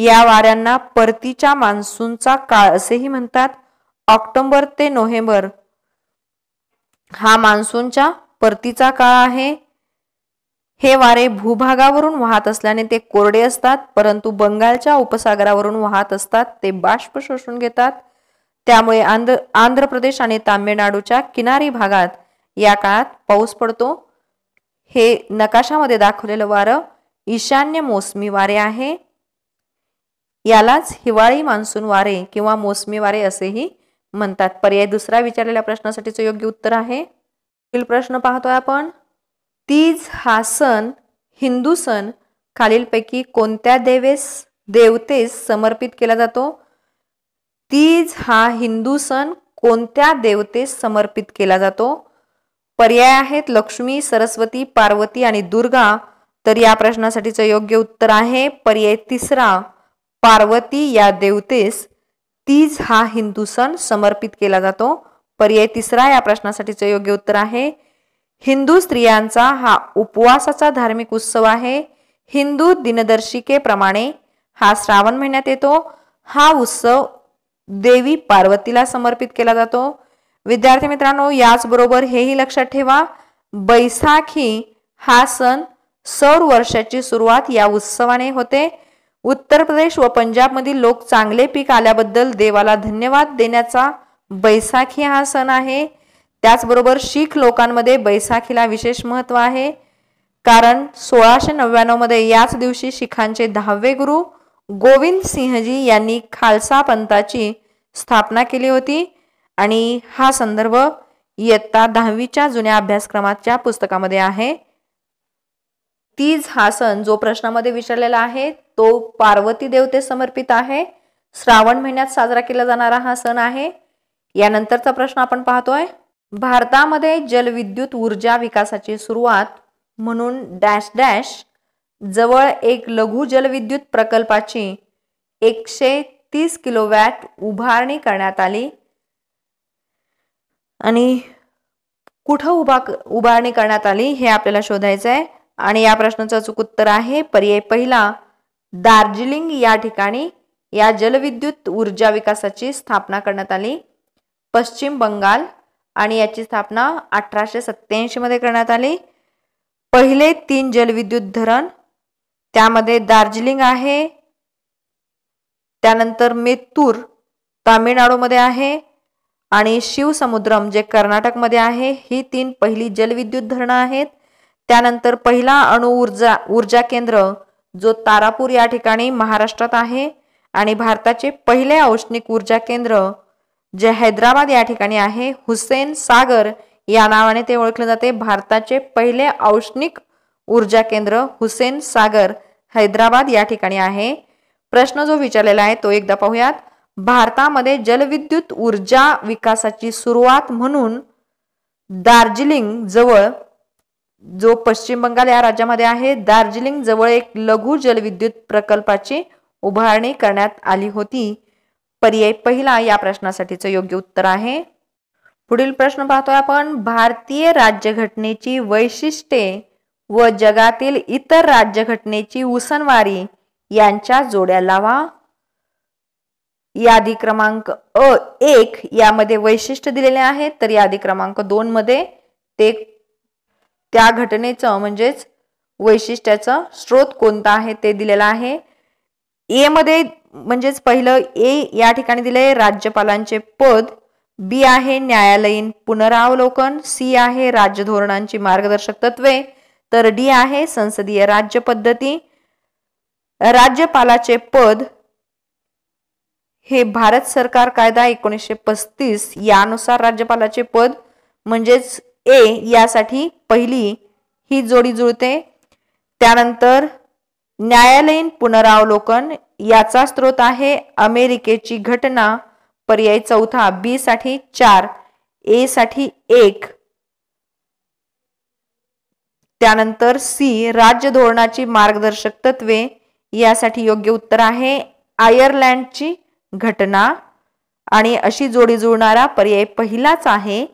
या वाऱ्यांना परतीच्या मान्सूनचा काळ असेही म्हणतात ऑक्टोबर ते नोव्हेंबर हा मान्सूनच्या परतीचा काळ आहे हे वारे भूभागावरून वाहत असल्याने ते कोरडे असतात परंतु बंगालच्या उपसागरावरून वाहत असतात ते बाष्प शोषून घेतात त्यामुळे आंध्र आंध्र प्रदेश आणि तामिळनाडूच्या किनारी भागात या काळात पाऊस पडतो हे नकाशामध्ये दाखवलेलं वारं ईशान्य मोसमी वारे आहे यालाच हिवाळी मान्सून वारे किंवा मोसमी वारे असेही म्हणतात पर्याय दुसरा विचारलेल्या प्रश्नासाठीचं योग्य उत्तर आहे पुढील प्रश्न पाहतोय आपण तीज हा सण हिंदू सण खालीलपैकी कोणत्या देवेस देवतेस समर्पित केला जातो तीज हा हिंदू सण कोणत्या देवतेस समर्पित केला जातो पर्याय आहेत लक्ष्मी सरस्वती पार्वती आणि दुर्गा तर या प्रश्नासाठीचं योग्य उत्तर आहे पर्याय तिसरा पार्वती या देवतेस तीज हा हिंदू सण समर्पित केला जातो पर्याय तिसरा या प्रश्नासाठीचं योग्य उत्तर आहे हिंदू स्त्रियांचा हा उपवासाचा धार्मिक उत्सव आहे हिंदू दिनदर्शिकेप्रमाणे हा श्रावण महिन्यात येतो हा उत्सव देवी पार्वतीला समर्पित केला जातो विद्यार्थी मित्रांनो याचबरोबर हेही लक्षात ठेवा बैसाखी हा सण सौर वर्षाची सुरुवात या उत्सवाने होते उत्तर प्रदेश व पंजाबमधील लोक चांगले पीक आल्याबद्दल देवाला धन्यवाद देण्याचा बैसाखी हा सण आहे त्याचबरोबर शीख लोकांमध्ये बैसाखीला विशेष महत्त्व आहे कारण सोळाशे नव्याण्णवमध्ये याच दिवशी शिखांचे दहावे गुरु गोविंद सिंहजी यांनी खालसा पंथाची स्थापना केली होती आणि हा संदर्भ इयत्ता दहावीच्या जुन्या अभ्यासक्रमाच्या पुस्तकामध्ये आहे तीज हा सण जो प्रश्नामध्ये विचारलेला आहे तो पार्वती देवते समर्पित आहे श्रावण महिन्यात साजरा केला जाणारा हा सण आहे यानंतरचा प्रश्न आपण पाहतोय भारतामध्ये जलविद्युत ऊर्जा विकासाची सुरुवात म्हणून डॅश डॅश जवळ एक लघु जलविद्युत प्रकल्पाची एकशे तीस किलोवॅट उभारणी करण्यात आली आणि कुठं उभा उभारणी करण्यात आली हे आपल्याला शोधायचं आहे आणि या प्रश्नाचं अचूक उत्तर आहे पर्याय पहिला दार्जिलिंग या ठिकाणी या जलविद्युत ऊर्जा विकासाची स्थापना करण्यात आली पश्चिम बंगाल आणि याची स्थापना अठराशे सत्त्याऐंशीमध्ये करण्यात आली पहिले तीन जलविद्युत धरण त्यामध्ये दार्जिलिंग आहे त्यानंतर मेत्तूर तामिळनाडूमध्ये आहे आणि शिवसमुद्रम जे कर्नाटकमध्ये आहे ही तीन पहिली जलविद्युत धरणं आहेत त्यानंतर पहिला अणुऊर्जा ऊर्जा केंद्र जो तारापूर या ठिकाणी महाराष्ट्रात आहे आणि भारताचे पहिले औष्णिक ऊर्जा केंद्र जे हैदराबाद या ठिकाणी आहे हुसेन सागर या नावाने ते ओळखले जाते भारताचे पहिले औष्णिक ऊर्जा केंद्र हुसेन सागर हैदराबाद या ठिकाणी आहे प्रश्न जो विचारलेला आहे तो एकदा पाहूयात भारतामध्ये जलविद्युत ऊर्जा विकासाची सुरुवात म्हणून दार्जिलिंग जवळ जो पश्चिम बंगाल या राज्यामध्ये आहे दार्जिलिंग जवळ एक लघु जलविद्युत प्रकल्पाची उभारणी करण्यात आली होती पर्याय पहिला या प्रश्नासाठीचं योग्य उत्तर आहे पुढील प्रश्न पाहतोय आपण भारतीय राज्यघटनेची वैशिष्ट्ये व जगातील इतर राज्यघटनेची उसनवारी यांच्या जोड्या लावा यादी क्रमांक अ एक यामध्ये वैशिष्ट्य दिलेले आहेत तर यादी क्रमांक दोन मध्ये ते त्या घटनेचं म्हणजेच वैशिष्ट्याचं स्रोत कोणता आहे ते दिलेलं आहे ए मध्ये म्हणजेच पहिलं ए या ठिकाणी दिले राज्यपालांचे पद बी आहे न्यायालयीन पुनरावलोकन सी आहे राज्य धोरणांची मार्गदर्शक तत्वे तर डी आहे संसदीय राज्य पद्धती राज्यपालाचे पद हे भारत सरकार कायदा एकोणीसशे पस्तीस यानुसार राज्यपालाचे पद म्हणजेच ए यासाठी पहिली ही जोडी जुळते त्यानंतर न्यायालयीन पुनरावलोकन याचा स्रोत आहे अमेरिकेची घटना पर्याय चौथा बी साठी चार ए साठी एक त्यानंतर सी राज्य धोरणाची मार्गदर्शक तत्वे यासाठी योग्य उत्तर आहे आयर्लंडची घटना आणि अशी जोडी जुळणारा पर्याय पहिलाच आहे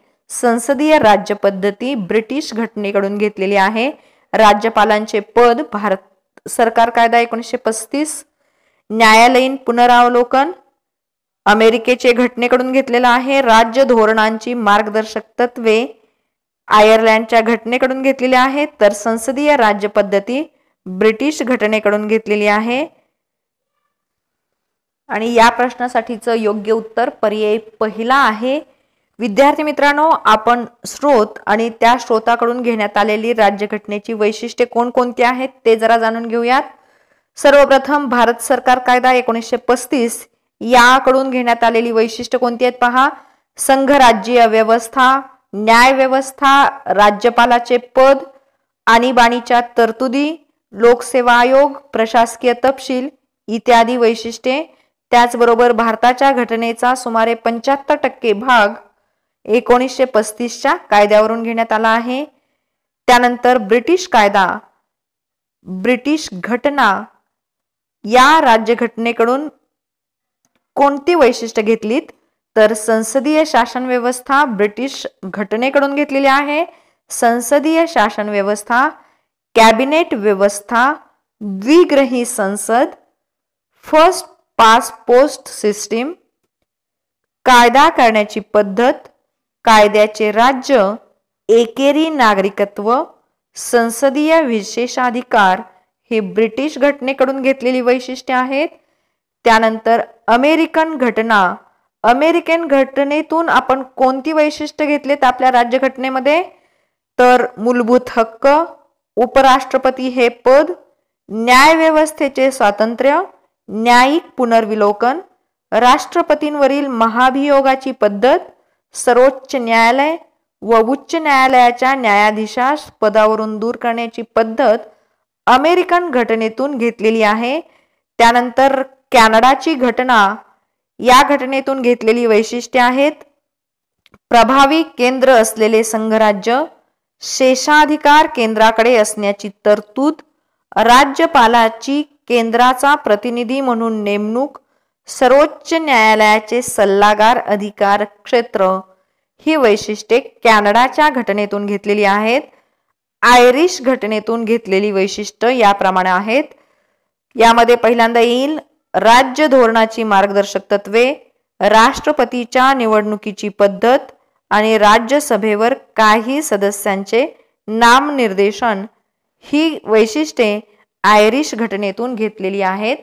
संसदीय राज्य पद्धती ब्रिटिश घटनेकडून घेतलेली आहे राज्यपालांचे पद भारत सरकार कायदा एकोणीसशे पस्तीस न्यायालयीन पुनरावलोकन अमेरिकेचे घटनेकडून घेतलेलं आहे राज्य धोरणांची मार्गदर्शक तत्वे आयर्लंडच्या घटनेकडून घेतलेली आहेत तर संसदीय राज्य पद्धती ब्रिटिश घटनेकडून घेतलेली आहे आणि या प्रश्नासाठीचं योग्य उत्तर पर्याय पहिला आहे विद्यार्थी मित्रांनो आपण स्रोत आणि त्या स्रोताकडून घेण्यात आलेली राज्यघटनेची वैशिष्ट्ये कोणकोणती आहेत ते जरा जाणून घेऊयात सर्वप्रथम भारत सरकार कायदा एकोणीसशे पस्तीस याकडून घेण्यात आलेली वैशिष्ट्य कोणती आहेत पहा संघराज्यीय व्यवस्था न्याय व्यवस्था राज्यपालाचे पद आणीबाणीच्या तरतुदी लोकसेवा आयोग प्रशासकीय तपशील इत्यादी वैशिष्ट्ये त्याचबरोबर भारताच्या घटनेचा सुमारे पंच्याहत्तर टक्के भाग एकोणीसशे पस्तीसच्या कायद्यावरून घेण्यात आला आहे त्यानंतर ब्रिटिश कायदा ब्रिटिश घटना या राज्यघटनेकडून कोणती वैशिष्ट्य घेतलीत तर संसदीय शासन व्यवस्था ब्रिटिश घटनेकडून घेतलेली आहे संसदीय शासन व्यवस्था कॅबिनेट व्यवस्था द्विग्रही संसद फर्स्ट पास पोस्ट सिस्टीम कायदा करण्याची पद्धत कायद्याचे राज्य एकेरी नागरिकत्व संसदीय विशेषाधिकार हे ब्रिटिश घटनेकडून घेतलेली वैशिष्ट्ये आहेत त्यानंतर अमेरिकन घटना अमेरिकन घटनेतून आपण कोणती वैशिष्ट्य घेतलेत आपल्या राज्यघटनेमध्ये तर मूलभूत हक्क उपराष्ट्रपती हे पद न्यायव्यवस्थेचे स्वातंत्र्य न्यायिक पुनर्विलोकन राष्ट्रपतींवरील महाभियोगाची पद्धत सर्वोच्च न्यायालय व उच्च न्यायालयाच्या न्यायाधीशास पदावरून दूर करण्याची पद्धत अमेरिकन घटनेतून घेतलेली आहे त्यानंतर कॅनडाची घटना या घटनेतून घेतलेली वैशिष्ट्ये आहेत प्रभावी केंद्र असलेले संघराज्य शेषाधिकार केंद्राकडे असण्याची तरतूद राज्यपालाची केंद्राचा प्रतिनिधी म्हणून नेमणूक सर्वोच्च न्यायालयाचे सल्लागार अधिकार क्षेत्र ही वैशिष्ट्ये कॅनडाच्या घटनेतून घेतलेली आहेत आयरिश घटनेतून घेतलेली वैशिष्ट्य याप्रमाणे आहेत यामध्ये पहिल्यांदा येईल राज्य धोरणाची मार्गदर्शक तत्वे राष्ट्रपतीच्या निवडणुकीची पद्धत आणि राज्यसभेवर काही सदस्यांचे नामनिर्देशन ही वैशिष्ट्ये आयरिश घटनेतून घेतलेली आहेत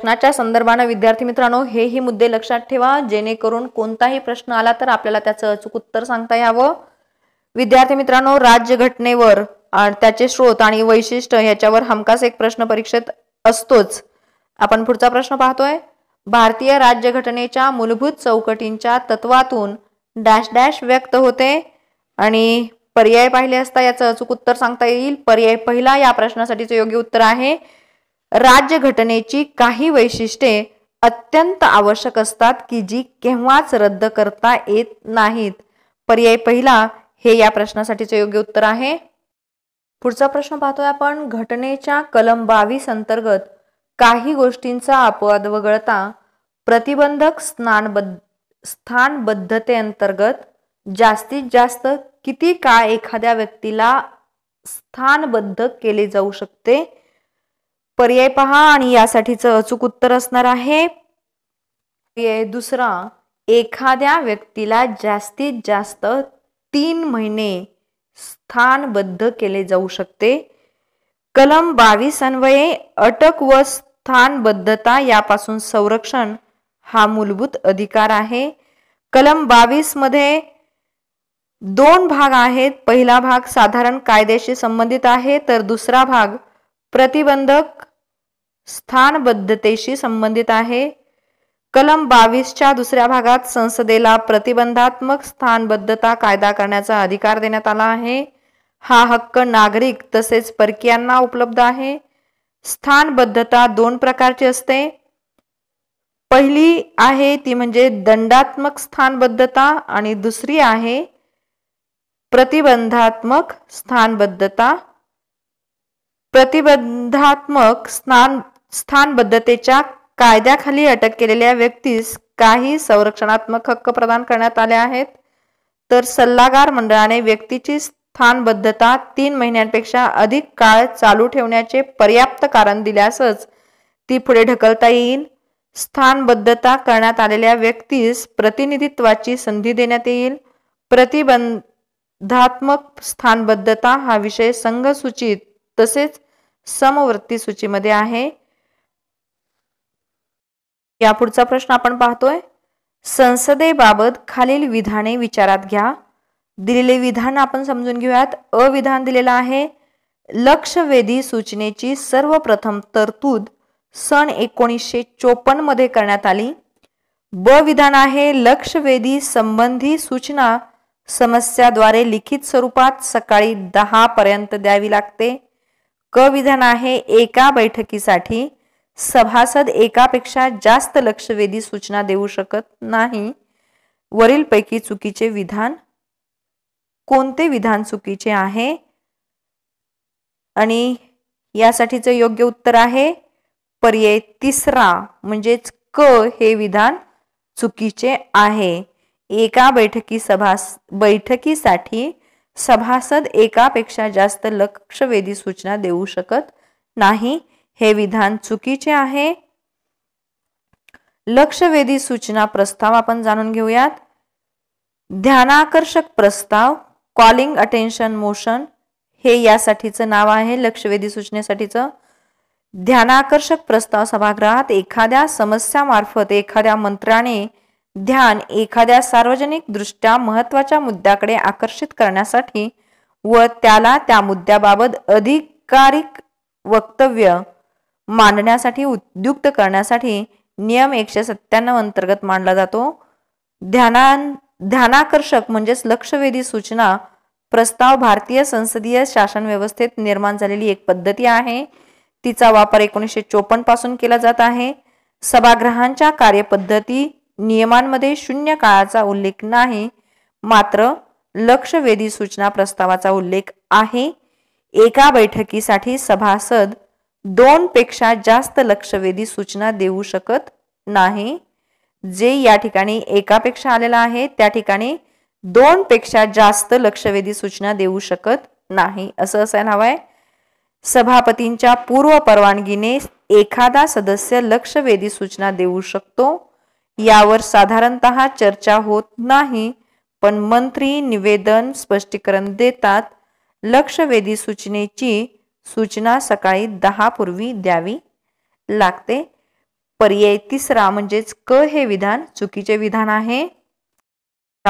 प्रश्नाच्या संदर्भानं विद्यार्थी मित्रांनो हेही मुद्दे लक्षात ठेवा जेणेकरून कोणताही प्रश्न आला तर आपल्याला त्याचं अचूक उत्तर सांगता यावं विद्यार्थी मित्रांनो राज्यघटनेवर त्याचे स्रोत आणि वैशिष्ट्य याच्यावर हमखास एक प्रश्न परीक्षेत असतोच आपण पुढचा प्रश्न पाहतोय भारतीय राज्यघटनेच्या मूलभूत चौकटींच्या तत्वातून डॅश डॅश व्यक्त होते आणि पर्याय पाहिले असता याचं अचूक उत्तर सांगता येईल पर्याय पहिला या प्रश्नासाठीचं योग्य उत्तर आहे राज्यघटनेची काही वैशिष्ट्ये अत्यंत आवश्यक असतात की जी केव्हाच रद्द करता येत नाहीत पर्याय पहिला हे या प्रश्नासाठीचं योग्य उत्तर आहे पुढचा प्रश्न पाहतोय आपण घटनेच्या कलम बावीस अंतर्गत काही गोष्टींचा अपवाद वगळता प्रतिबंधक स्थानबद्धते अंतर्गत जास्तीत जास्त किती काळ एखाद्या व्यक्तीला स्थानबद्ध केले जाऊ शकते पर्याय पहा आणि यासाठीचं अचूक उत्तर असणार आहे पर्याय दुसरा एखाद्या व्यक्तीला जास्तीत जास्त तीन महिने स्थानबद्ध केले जाऊ शकते कलम बावीस अन्वये अटक व स्थानबद्धता यापासून संरक्षण हा मूलभूत अधिकार आहे कलम बावीस मध्ये दोन भाग आहेत पहिला भाग साधारण कायद्याशी संबंधित आहे तर दुसरा भाग प्रतिबंधक स्थानबद्धतेशी संबंधित आहे कलम बावीसच्या दुसऱ्या भागात संसदेला प्रतिबंधात्मक स्थानबद्धता कायदा करण्याचा अधिकार देण्यात आला आहे हा हक्क नागरिक तसेच परकीयांना उपलब्ध आहे स्थानबद्धता दोन प्रकारची असते पहिली आहे ती म्हणजे दंडात्मक स्थानबद्धता आणि दुसरी आहे प्रतिबंधात्मक स्थानबद्धता प्रतिबंधात्मक स्नान स्थानबद्धतेच्या कायद्याखाली अटक केलेल्या व्यक्तीस काही संरक्षणात्मक हक्क प्रदान करण्यात आले आहेत तर सल्लागार मंडळाने व्यक्तीची स्थानबद्धता तीन महिन्यांपेक्षा अधिक काळ चालू ठेवण्याचे पर्याप्त कारण दिल्यासच ती पुढे ढकलता येईल स्थानबद्धता करण्यात आलेल्या व्यक्तीस प्रतिनिधित्वाची संधी देण्यात येईल प्रतिबंधात्मक स्थानबद्धता हा विषय संघ सूचित तसेच समवर्ती सूचीमध्ये आहे यापुढचा प्रश्न आपण पाहतोय संसदेबाबत खालील विधाने विचारात घ्या दिलेले विधान आपण समजून घेऊयात अविधान दिलेलं आहे लक्षवेधी सूचनेची सर्वप्रथम तरतूद सन एकोणीसशे चोपन्न मध्ये करण्यात आली ब विधान आहे लक्षवेधी संबंधी सूचना समस्याद्वारे लिखित स्वरूपात सकाळी दहा पर्यंत द्यावी लागते क विधान आहे एका बैठकीसाठी सभासद एकापेक्षा जास्त लक्षवेधी सूचना देऊ शकत नाही वरीलपैकी चुकीचे विधान कोणते विधान चुकीचे आहे आणि यासाठीचं योग्य उत्तर आहे पर्याय तिसरा म्हणजेच क हे विधान चुकीचे आहे एका बैठकी सभा बैठकीसाठी सभासद एकापेक्षा जास्त लक्षवेधी सूचना देऊ शकत नाही हे विधान चुकीचे आहे लक्षवेधी सूचना प्रस्ताव आपण जाणून घेऊयात ध्यानाकर्षक प्रस्ताव कॉलिंग अटेन्शन मोशन हे यासाठीचं नाव आहे लक्षवेधी सूचनेसाठीचं ध्यानाकर्षक प्रस्ताव सभागृहात एखाद्या समस्यामार्फत एखाद्या मंत्र्याने ध्यान एखाद्या सार्वजनिक दृष्ट्या महत्वाच्या मुद्द्याकडे आकर्षित करण्यासाठी व त्याला त्या मुद्द्याबाबत अधिकारिक वक्तव्य मांडण्यासाठी उद्युक्त करण्यासाठी नियम एकशे सत्त्याण्णव अंतर्गत मांडला जातो ध्याना ध्यानाकर्षक म्हणजेच लक्षवेधी सूचना प्रस्ताव भारतीय संसदीय शासन व्यवस्थेत निर्माण झालेली एक पद्धती आहे तिचा वापर एकोणीसशे चोपन्न पासून केला जात आहे सभागृहांच्या कार्यपद्धती नियमांमध्ये शून्य काळाचा उल्लेख नाही मात्र लक्षवेधी सूचना प्रस्तावाचा उल्लेख आहे एका बैठकीसाठी सभासद दोन पेक्षा जास्त लक्षवेधी सूचना देऊ शकत नाही जे या ठिकाणी एकापेक्षा आलेला आहे त्या ठिकाणी दोन पेक्षा जास्त लक्षवेधी सूचना देऊ शकत नाही असं असायला हवंय सभापतींच्या पूर्व परवानगीने एखादा सदस्य लक्षवेधी सूचना देऊ शकतो यावर साधारणत चर्चा होत नाही पण मंत्री निवेदन स्पष्टीकरण देतात लक्षवेधी सूचनेची सूचना सकाळी दहा पूर्वी द्यावी लागते पर्याय तिसरा म्हणजेच क हे विधान चुकीचे विधान आहे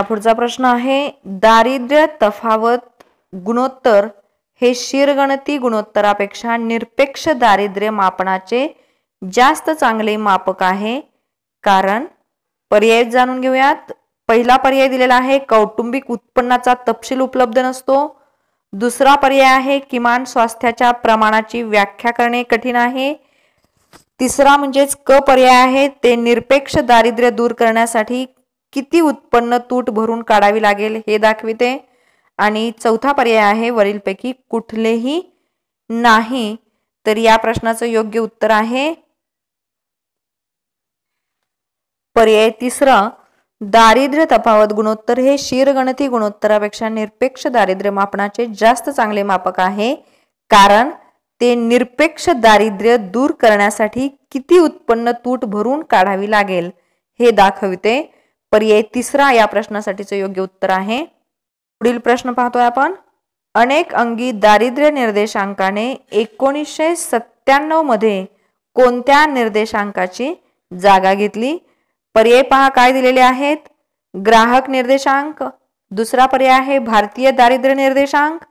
पुढचा प्रश्न आहे दारिद्र्य तफावत गुणोत्तर हे शिरगणती गुणोत्तरापेक्षा निरपेक्ष दारिद्र्य मापनाचे जास्त चांगले मापक आहे कारण पर्याय जाणून घेऊयात पहिला पर्याय दिलेला आहे कौटुंबिक उत्पन्नाचा तपशील उपलब्ध नसतो दुसरा पर्याय आहे किमान स्वास्थ्याच्या प्रमाणाची व्याख्या करणे कठीण आहे तिसरा म्हणजेच क पर्याय आहे ते निरपेक्ष दारिद्र्य दूर करण्यासाठी किती उत्पन्न तूट भरून काढावी लागेल हे दाखविते आणि चौथा पर्याय आहे वरीलपैकी कुठलेही नाही तर या प्रश्नाचं योग्य उत्तर आहे पर्याय तिसरा दारिद्र्य तफावत गुणोत्तर हे शिरगणती गुणोत्तरापेक्षा निरपेक्ष दारिद्र्य मापनाचे जास्त चांगले मापक आहे कारण ते निरपेक्ष दारिद्र्य दूर करण्यासाठी किती उत्पन्न तूट भरून काढावी लागेल हे दाखविते पर्याय तिसरा या प्रश्नासाठीचं योग्य उत्तर आहे पुढील प्रश्न पाहतोय आपण अनेक अंगी दारिद्र्य निर्देशांकाने एकोणीसशे सत्त्याण्णव मध्ये कोणत्या निर्देशांकाची जागा घेतली पर्याय पहा काय दिलेले आहेत ग्राहक निर्देशांक दुसरा पर्याय आहे भारतीय दारिद्र्य निर्देशांक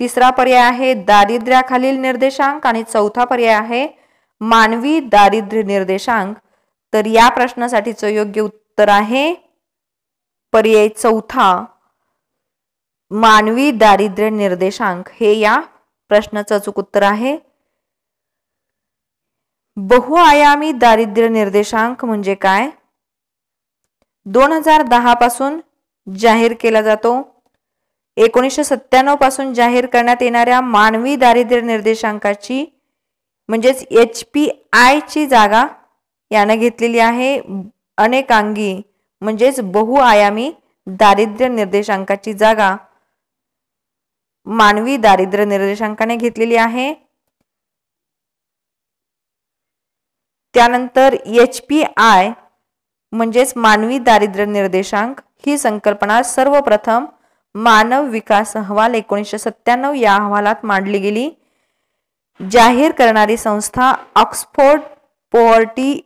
तिसरा पर्याय आहे दारिद्र्याखालील निर्देशांक आणि चौथा पर्याय आहे मानवी दारिद्र्य निर्देशांक तर या प्रश्नासाठीचं योग्य उत्तर आहे पर्याय चौथा मानवी दारिद्र्य निर्देशांक हे या प्रश्नाचं अचूक उत्तर आहे बहुआयामी दारिद्र्य निर्देशांक म्हणजे काय दोन हजार दहापासून जाहीर केला जातो एकोणीसशे सत्त्याण्णव पासून जाहीर करण्यात येणाऱ्या मानवी दारिद्र्य निर्देशांकाची म्हणजेच एच पी आयची जागा याने घेतलेली आहे अनेकांगी म्हणजेच बहुआयामी दारिद्र्य निर्देशांकाची जागा मानवी दारिद्र्य निर्देशांकाने घेतलेली आहे त्यानंतर एच पी आय म्हणजेच मानवी दारिद्र्य निर्देशांक ही संकल्पना सर्वप्रथम मानव विकास अहवाल एकोणीसशे सत्त्याण्णव या अहवालात मांडली गेली जाहीर करणारी संस्था Oxford poverty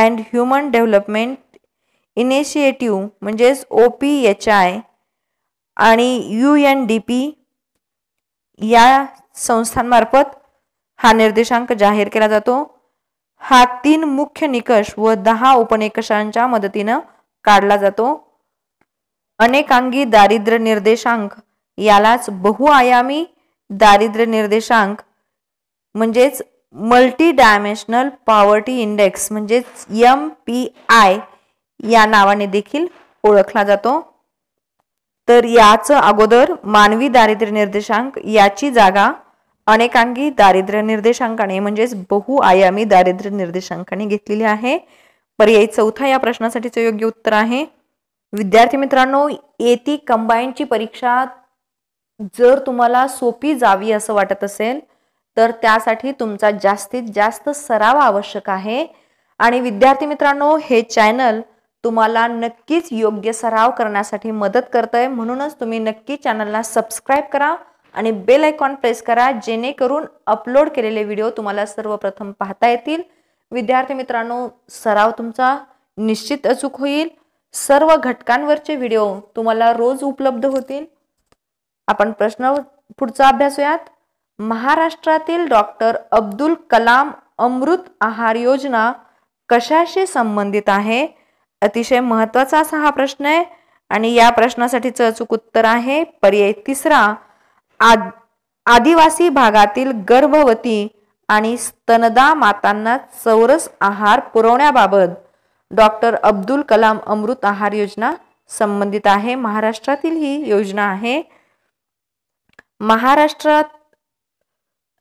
and human development initiative म्हणजेच ओ पी एच आय आणि यू एन डी पी या संस्थांमार्फत हा निर्देशांक जाहीर केला जातो हा तीन मुख्य निकष व दहा उपनिकषांच्या मदतीनं काढला जातो अनेकांगी दारिद्र्य निर्देशांक यालाच बहुआयामी दारिद्र्य निर्देशांक म्हणजेच मल्टी डायमेन्शनल पॉवर्टी इंडेक्स म्हणजेच एम पी आय या नावाने देखील ओळखला जातो तर याचं अगोदर मानवी दारिद्र्य निर्देशांक याची जागा अनेकांगी दारिद्र्य निर्देशांकाने म्हणजेच बहुआयामी दारिद्र्य निर्देशांकाने घेतलेली आहे पर्यायी चौथा या प्रश्नासाठीचं योग्य उत्तर आहे विद्यार्थी मित्रांनो येती कंबाईनची परीक्षा जर तुम्हाला सोपी जावी असं वाटत असेल तर त्यासाठी तुमचा जास्तीत जास्त सराव आवश्यक आहे आणि विद्यार्थी मित्रांनो हे चॅनल तुम्हाला नक्कीच योग्य सराव करण्यासाठी मदत करत आहे म्हणूनच तुम्ही नक्की चॅनलला सबस्क्राईब करा आणि बेल आयकॉन प्रेस करा जेणेकरून अपलोड केलेले व्हिडिओ तुम्हाला सर्वप्रथम पाहता येतील विद्यार्थी मित्रांनो सराव तुमचा निश्चित अचूक होईल सर्व घटकांवरचे व्हिडिओ तुम्हाला रोज उपलब्ध होतील आपण प्रश्न पुढचा अभ्यासूयात महाराष्ट्रातील डॉक्टर अब्दुल कलाम अमृत आहार योजना कशाशी संबंधित आहे अतिशय महत्त्वाचा असा हा प्रश्न आहे आणि या प्रश्नासाठीचं अचूक उत्तर आहे पर्याय तिसरा आद आदिवासी भागातील गर्भवती आणि स्तनदा मातांना चौरस आहार पुरवण्याबाबत डॉक्टर अब्दुल कलाम अमृत आहार योजना संबंधित आहे महाराष्ट्रातील ही योजना आहे महाराष्ट्रात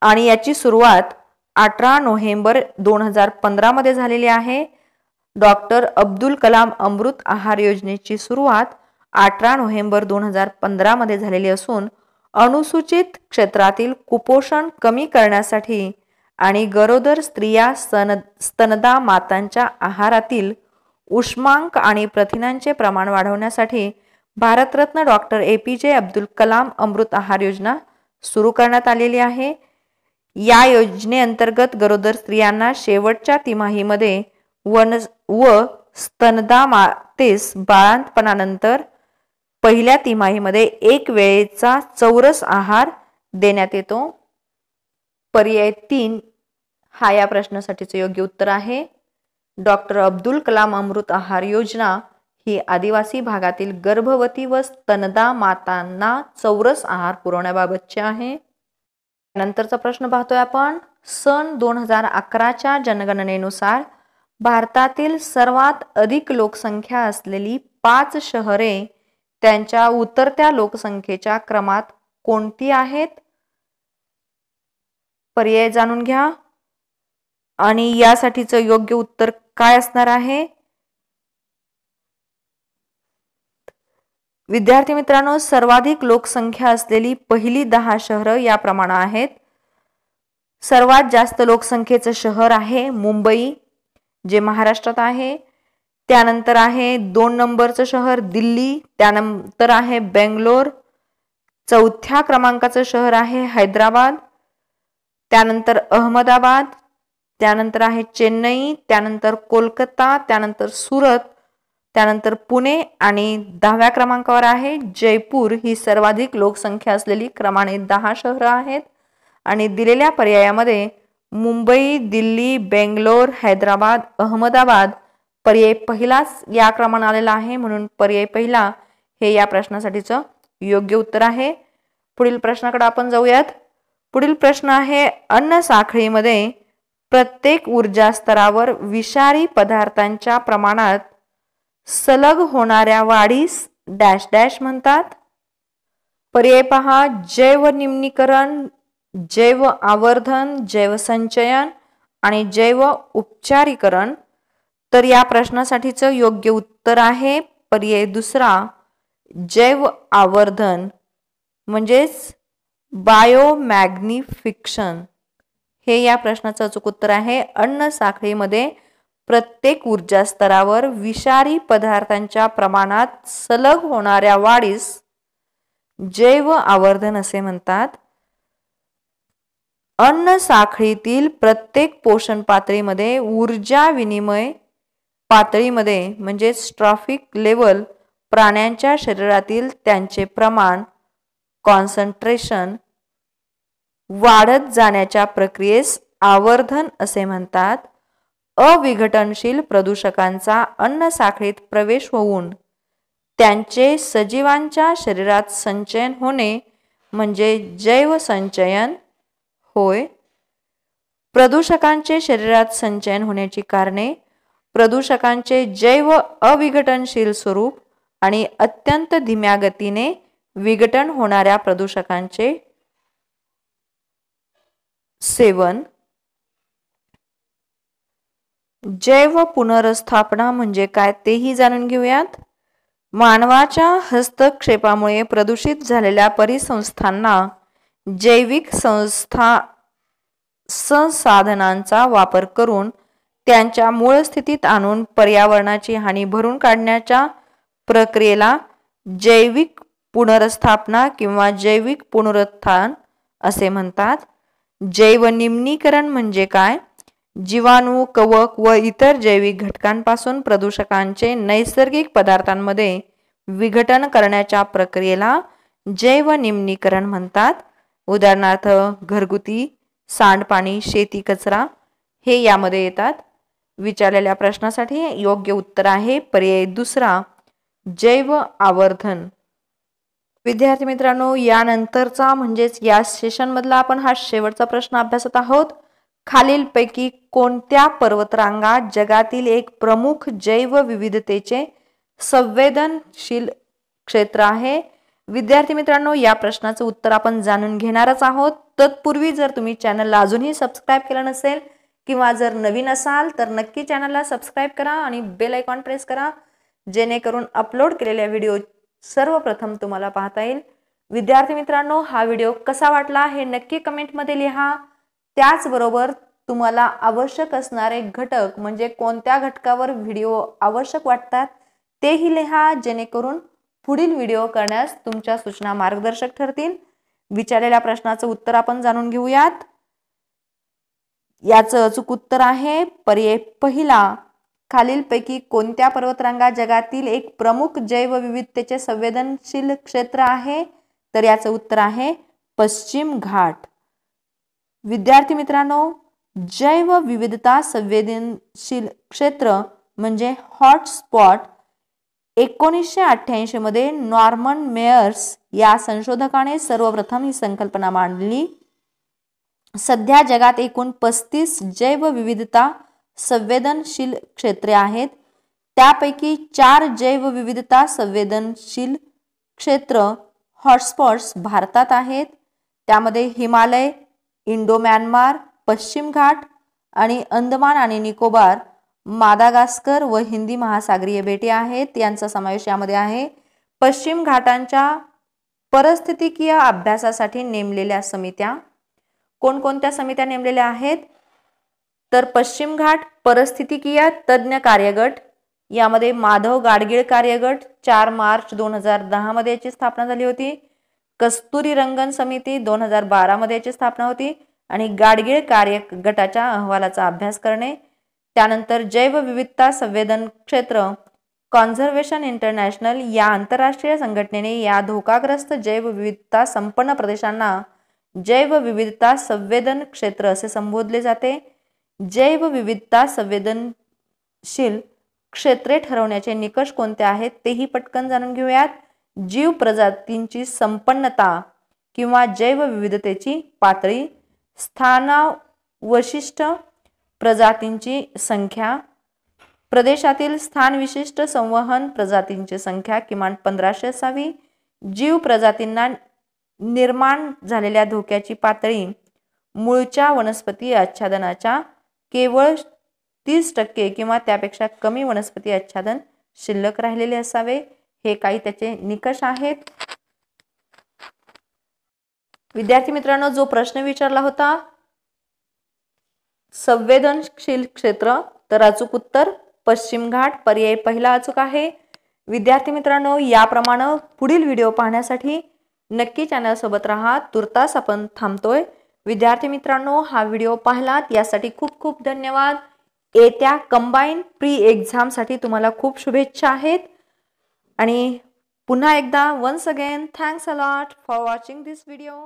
आणि याची सुरुवात अठरा नोव्हेंबर दोन हजार पंधरामध्ये झालेली आहे डॉक्टर अब्दुल कलाम अमृत आहार योजनेची सुरुवात अठरा नोव्हेंबर दोन हजार पंधरामध्ये झालेली असून अनुसूचित क्षेत्रातील कुपोषण कमी करण्यासाठी आणि गरोदर स्त्रिया स्तन स्तनदा मातांच्या आहारातील उष्मांक आणि प्रथिनांचे प्रमाण वाढवण्यासाठी भारतरत्न डॉक्टर ए पी जे अब्दुल कलाम अमृत आहार योजना सुरू करण्यात आलेली आहे या योजनेअंतर्गत गरोदर स्त्रियांना शेवटच्या तिमाहीमध्ये वन व स्तनदा मातेस बाळांतपणानंतर पहिल्या तिमाहीमध्ये एक वेळेचा चौरस आहार देण्यात येतो पर्याय तीन हा या प्रश्नासाठीचं योग्य उत्तर आहे डॉक्टर अब्दुल कलाम अमृत आहार योजना ही आदिवासी भागातील गर्भवती व स्तनदा मातांना चौरस आहार पुरवण्याबाबतचे आहे नंतरचा प्रश्न पाहतोय आपण सन दोन हजार अकराच्या जनगणनेनुसार भारतातील सर्वात अधिक लोकसंख्या असलेली पाच शहरे त्यांच्या उतरत्या लोकसंख्येच्या क्रमात कोणती आहेत पर्याय जाणून घ्या आणि यासाठीच योग्य उत्तर काय असणार आहे विद्यार्थी मित्रांनो सर्वाधिक लोकसंख्या असलेली पहिली दहा शहरं प्रमाण आहेत सर्वात जास्त लोकसंख्येचं शहर आहे मुंबई जे महाराष्ट्रात आहे त्यानंतर आहे दोन नंबरचं शहर दिल्ली त्यानंतर आहे बेंगलोर चौथ्या क्रमांकाचं शहर आहे हैदराबाद त्यानंतर अहमदाबाद त्यानंतर आहे चेन्नई त्यानंतर कोलकाता त्यानंतर सुरत त्यानंतर पुणे आणि दहाव्या क्रमांकावर आहे जयपूर ही सर्वाधिक लोकसंख्या असलेली क्रमाने दहा शहरं आहेत आणि दिलेल्या पर्यायामध्ये मुंबई दिल्ली बेंगलोर हैदराबाद अहमदाबाद पर्याय पहिलाच या क्रमाने आलेला आहे म्हणून पर्याय पहिला हे या प्रश्नासाठीचं योग्य उत्तर आहे पुढील प्रश्नाकडे आपण जाऊयात पुढील प्रश्न आहे अन्न साखळीमध्ये प्रत्येक ऊर्जा स्तरावर विषारी पदार्थांच्या प्रमाणात सलग होणाऱ्या वाढीस डॅश डॅश म्हणतात पर्याय पहा जैव निम्नीकरण जैव आवर्धन जैवसंचयन आणि जैव उपचारीकरण तर या प्रश्नासाठीचं योग्य उत्तर आहे पर्याय दुसरा जैव आवर्धन म्हणजेच बायोमॅग्निफिक्शन हे या प्रश्नाचं अचूक उत्तर आहे अन्न साखळीमध्ये प्रत्येक ऊर्जा स्तरावर विषारी पदार्थांच्या प्रमाणात सलग होणाऱ्या वाढीस जैव आवर्धन असे म्हणतात अन्न साखळीतील प्रत्येक पोषण पातळीमध्ये ऊर्जा विनिमय पातळीमध्ये म्हणजेच ट्रॉफिक लेवल प्राण्यांच्या शरीरातील त्यांचे प्रमाण कॉन्सन्ट्रेशन वाढत जाण्याच्या प्रक्रियेस आवर्धन असे म्हणतात अविघटनशील प्रदूषकांचा अन्न साखळीत प्रवेश होऊन त्यांचे सजीवांच्या शरीरात संचयन होणे म्हणजे जैव संचयन होय प्रदूषकांचे शरीरात संचयन होण्याची कारणे प्रदूषकांचे जैव अविघटनशील स्वरूप आणि अत्यंत धीम्या गतीने विघटन होणाऱ्या प्रदूषकांचे सेवन जैव पुनर्स्थापना म्हणजे काय तेही जाणून घेऊयात मानवाच्या हस्तक्षेपामुळे प्रदूषित झालेल्या परिसंस्थांना जैविक संस्था संसाधनांचा वापर करून त्यांच्या मूळ स्थितीत आणून पर्यावरणाची हानी भरून काढण्याच्या प्रक्रियेला जैविक पुनर्स्थापना किंवा जैविक पुनरुत्थान असे म्हणतात जैवनिम्नीकरण म्हणजे काय जीवाणू कवक व इतर जैविक घटकांपासून प्रदूषकांचे नैसर्गिक पदार्थांमध्ये विघटन करण्याच्या प्रक्रियेला जैवनिम्नीकरण म्हणतात उदाहरणार्थ घरगुती सांडपाणी शेती कचरा हे यामध्ये येतात विचारलेल्या प्रश्नासाठी योग्य उत्तर आहे पर्याय दुसरा जैव आवर्धन विद्यार्थी मित्रांनो यानंतरचा म्हणजेच या सेशन मधला आपण हा शेवटचा प्रश्न अभ्यासत आहोत खालीलपैकी कोणत्या पर्वतरांगा जगातील एक प्रमुख जैव विविधतेचे संवेदनशील क्षेत्र आहे विद्यार्थी मित्रांनो या प्रश्नाचं उत्तर आपण जाणून घेणारच आहोत तत्पूर्वी जर तुम्ही चॅनलला अजूनही सबस्क्राईब केलं नसेल किंवा जर नवीन असाल तर नक्की चॅनलला सबस्क्राईब करा आणि बेल आयकॉन प्रेस करा जेणेकरून अपलोड केलेल्या व्हिडिओ सर्वप्रथम तुम्हाला पाहता येईल विद्यार्थी मित्रांनो हा व्हिडिओ कसा वाटला हे नक्की कमेंटमध्ये लिहा त्याचबरोबर तुम्हाला आवश्यक असणारे घटक म्हणजे कोणत्या घटकावर व्हिडिओ आवश्यक वाटतात तेही लिहा जेणेकरून पुढील व्हिडिओ करण्यास तुमच्या सूचना मार्गदर्शक ठरतील विचारलेल्या प्रश्नाचं उत्तर आपण जाणून घेऊयात याचं अचूक उत्तर आहे पर्याय पहिला खालीलपैकी कोणत्या पर्वतरांगा जगातील एक प्रमुख जैवविविधतेचे संवेदनशील क्षेत्र आहे तर याचं उत्तर आहे पश्चिम घाट विद्यार्थी मित्रांनो जैवविविधता संवेदनशील क्षेत्र म्हणजे हॉटस्पॉट एकोणीसशे अठ्ठ्याऐंशीमध्ये नॉर्मन मेयर्स या संशोधकाने सर्वप्रथम ही संकल्पना मांडली सध्या जगात एकूण पस्तीस जैवविविधता संवेदनशील क्षेत्रे आहेत त्यापैकी चार जैवविविधता संवेदनशील क्षेत्र हॉटस्पॉट्स भारतात आहेत त्यामध्ये हिमालय इंडो म्यानमार पश्चिम घाट आणि अंदमान आणि निकोबार मादागास्कर व हिंदी महासागरीय बेटे आहेत यांचा समावेश यामध्ये आहे पश्चिम घाटांच्या परिस्थितिकीय अभ्यासासाठी नेमलेल्या समित्या कोणकोणत्या समित्या नेमलेल्या आहेत तर पश्चिम घाट परिस्थितिकीय तज्ज्ञ कार्यगट यामध्ये माधव गाडगीळ कार्यगट चार मार्च दोन हजार दहामध्ये याची स्थापना झाली होती कस्तुरी रंगन समिती दोन हजार बारामध्ये याची स्थापना होती आणि गाडगीळ कार्य गटाच्या अहवालाचा अभ्यास करणे त्यानंतर जैवविविधता संवेदन क्षेत्र कॉन्झर्वेशन इंटरनॅशनल या आंतरराष्ट्रीय संघटनेने या धोकाग्रस्त जैवविविधता संपन्न प्रदेशांना जैवविविधता संवेदन क्षेत्र असे संबोधले जाते जैवविविधता संवेदनशील क्षेत्रे ठरवण्याचे निकष कोणते आहेत तेही पटकन जाणून घेऊयात जीव प्रजातींची संपन्नता किंवा जैवविविधतेची पातळी स्थानावशिष्ट प्रजातींची संख्या प्रदेशातील स्थानविशिष्ट संवहन प्रजातींची संख्या किमान पंधराशे असावी जीव प्रजातींना निर्माण झालेल्या धोक्याची पातळी मूळच्या वनस्पती आच्छादनाच्या केवळ तीस टक्के किंवा त्यापेक्षा कमी वनस्पती आच्छादन शिल्लक राहिलेले असावे हे काही त्याचे निकष आहेत विद्यार्थी मित्रांनो जो प्रश्न विचारला होता संवेदनशील क्षेत्र तर अचूक उत्तर पश्चिम घाट पर्याय पहिला अचूक आहे विद्यार्थी मित्रांनो याप्रमाणे पुढील व्हिडिओ पाहण्यासाठी नक्की चॅनलसोबत राहा तुर्तास आपण थांबतोय विद्यार्थी मित्रांनो हा व्हिडिओ पाहिलात यासाठी खूप खूप धन्यवाद येत्या कंबाईन प्री एक्झामसाठी तुम्हाला खूप शुभेच्छा आहेत आणि पुन्हा एकदा once again thanks a lot for watching this video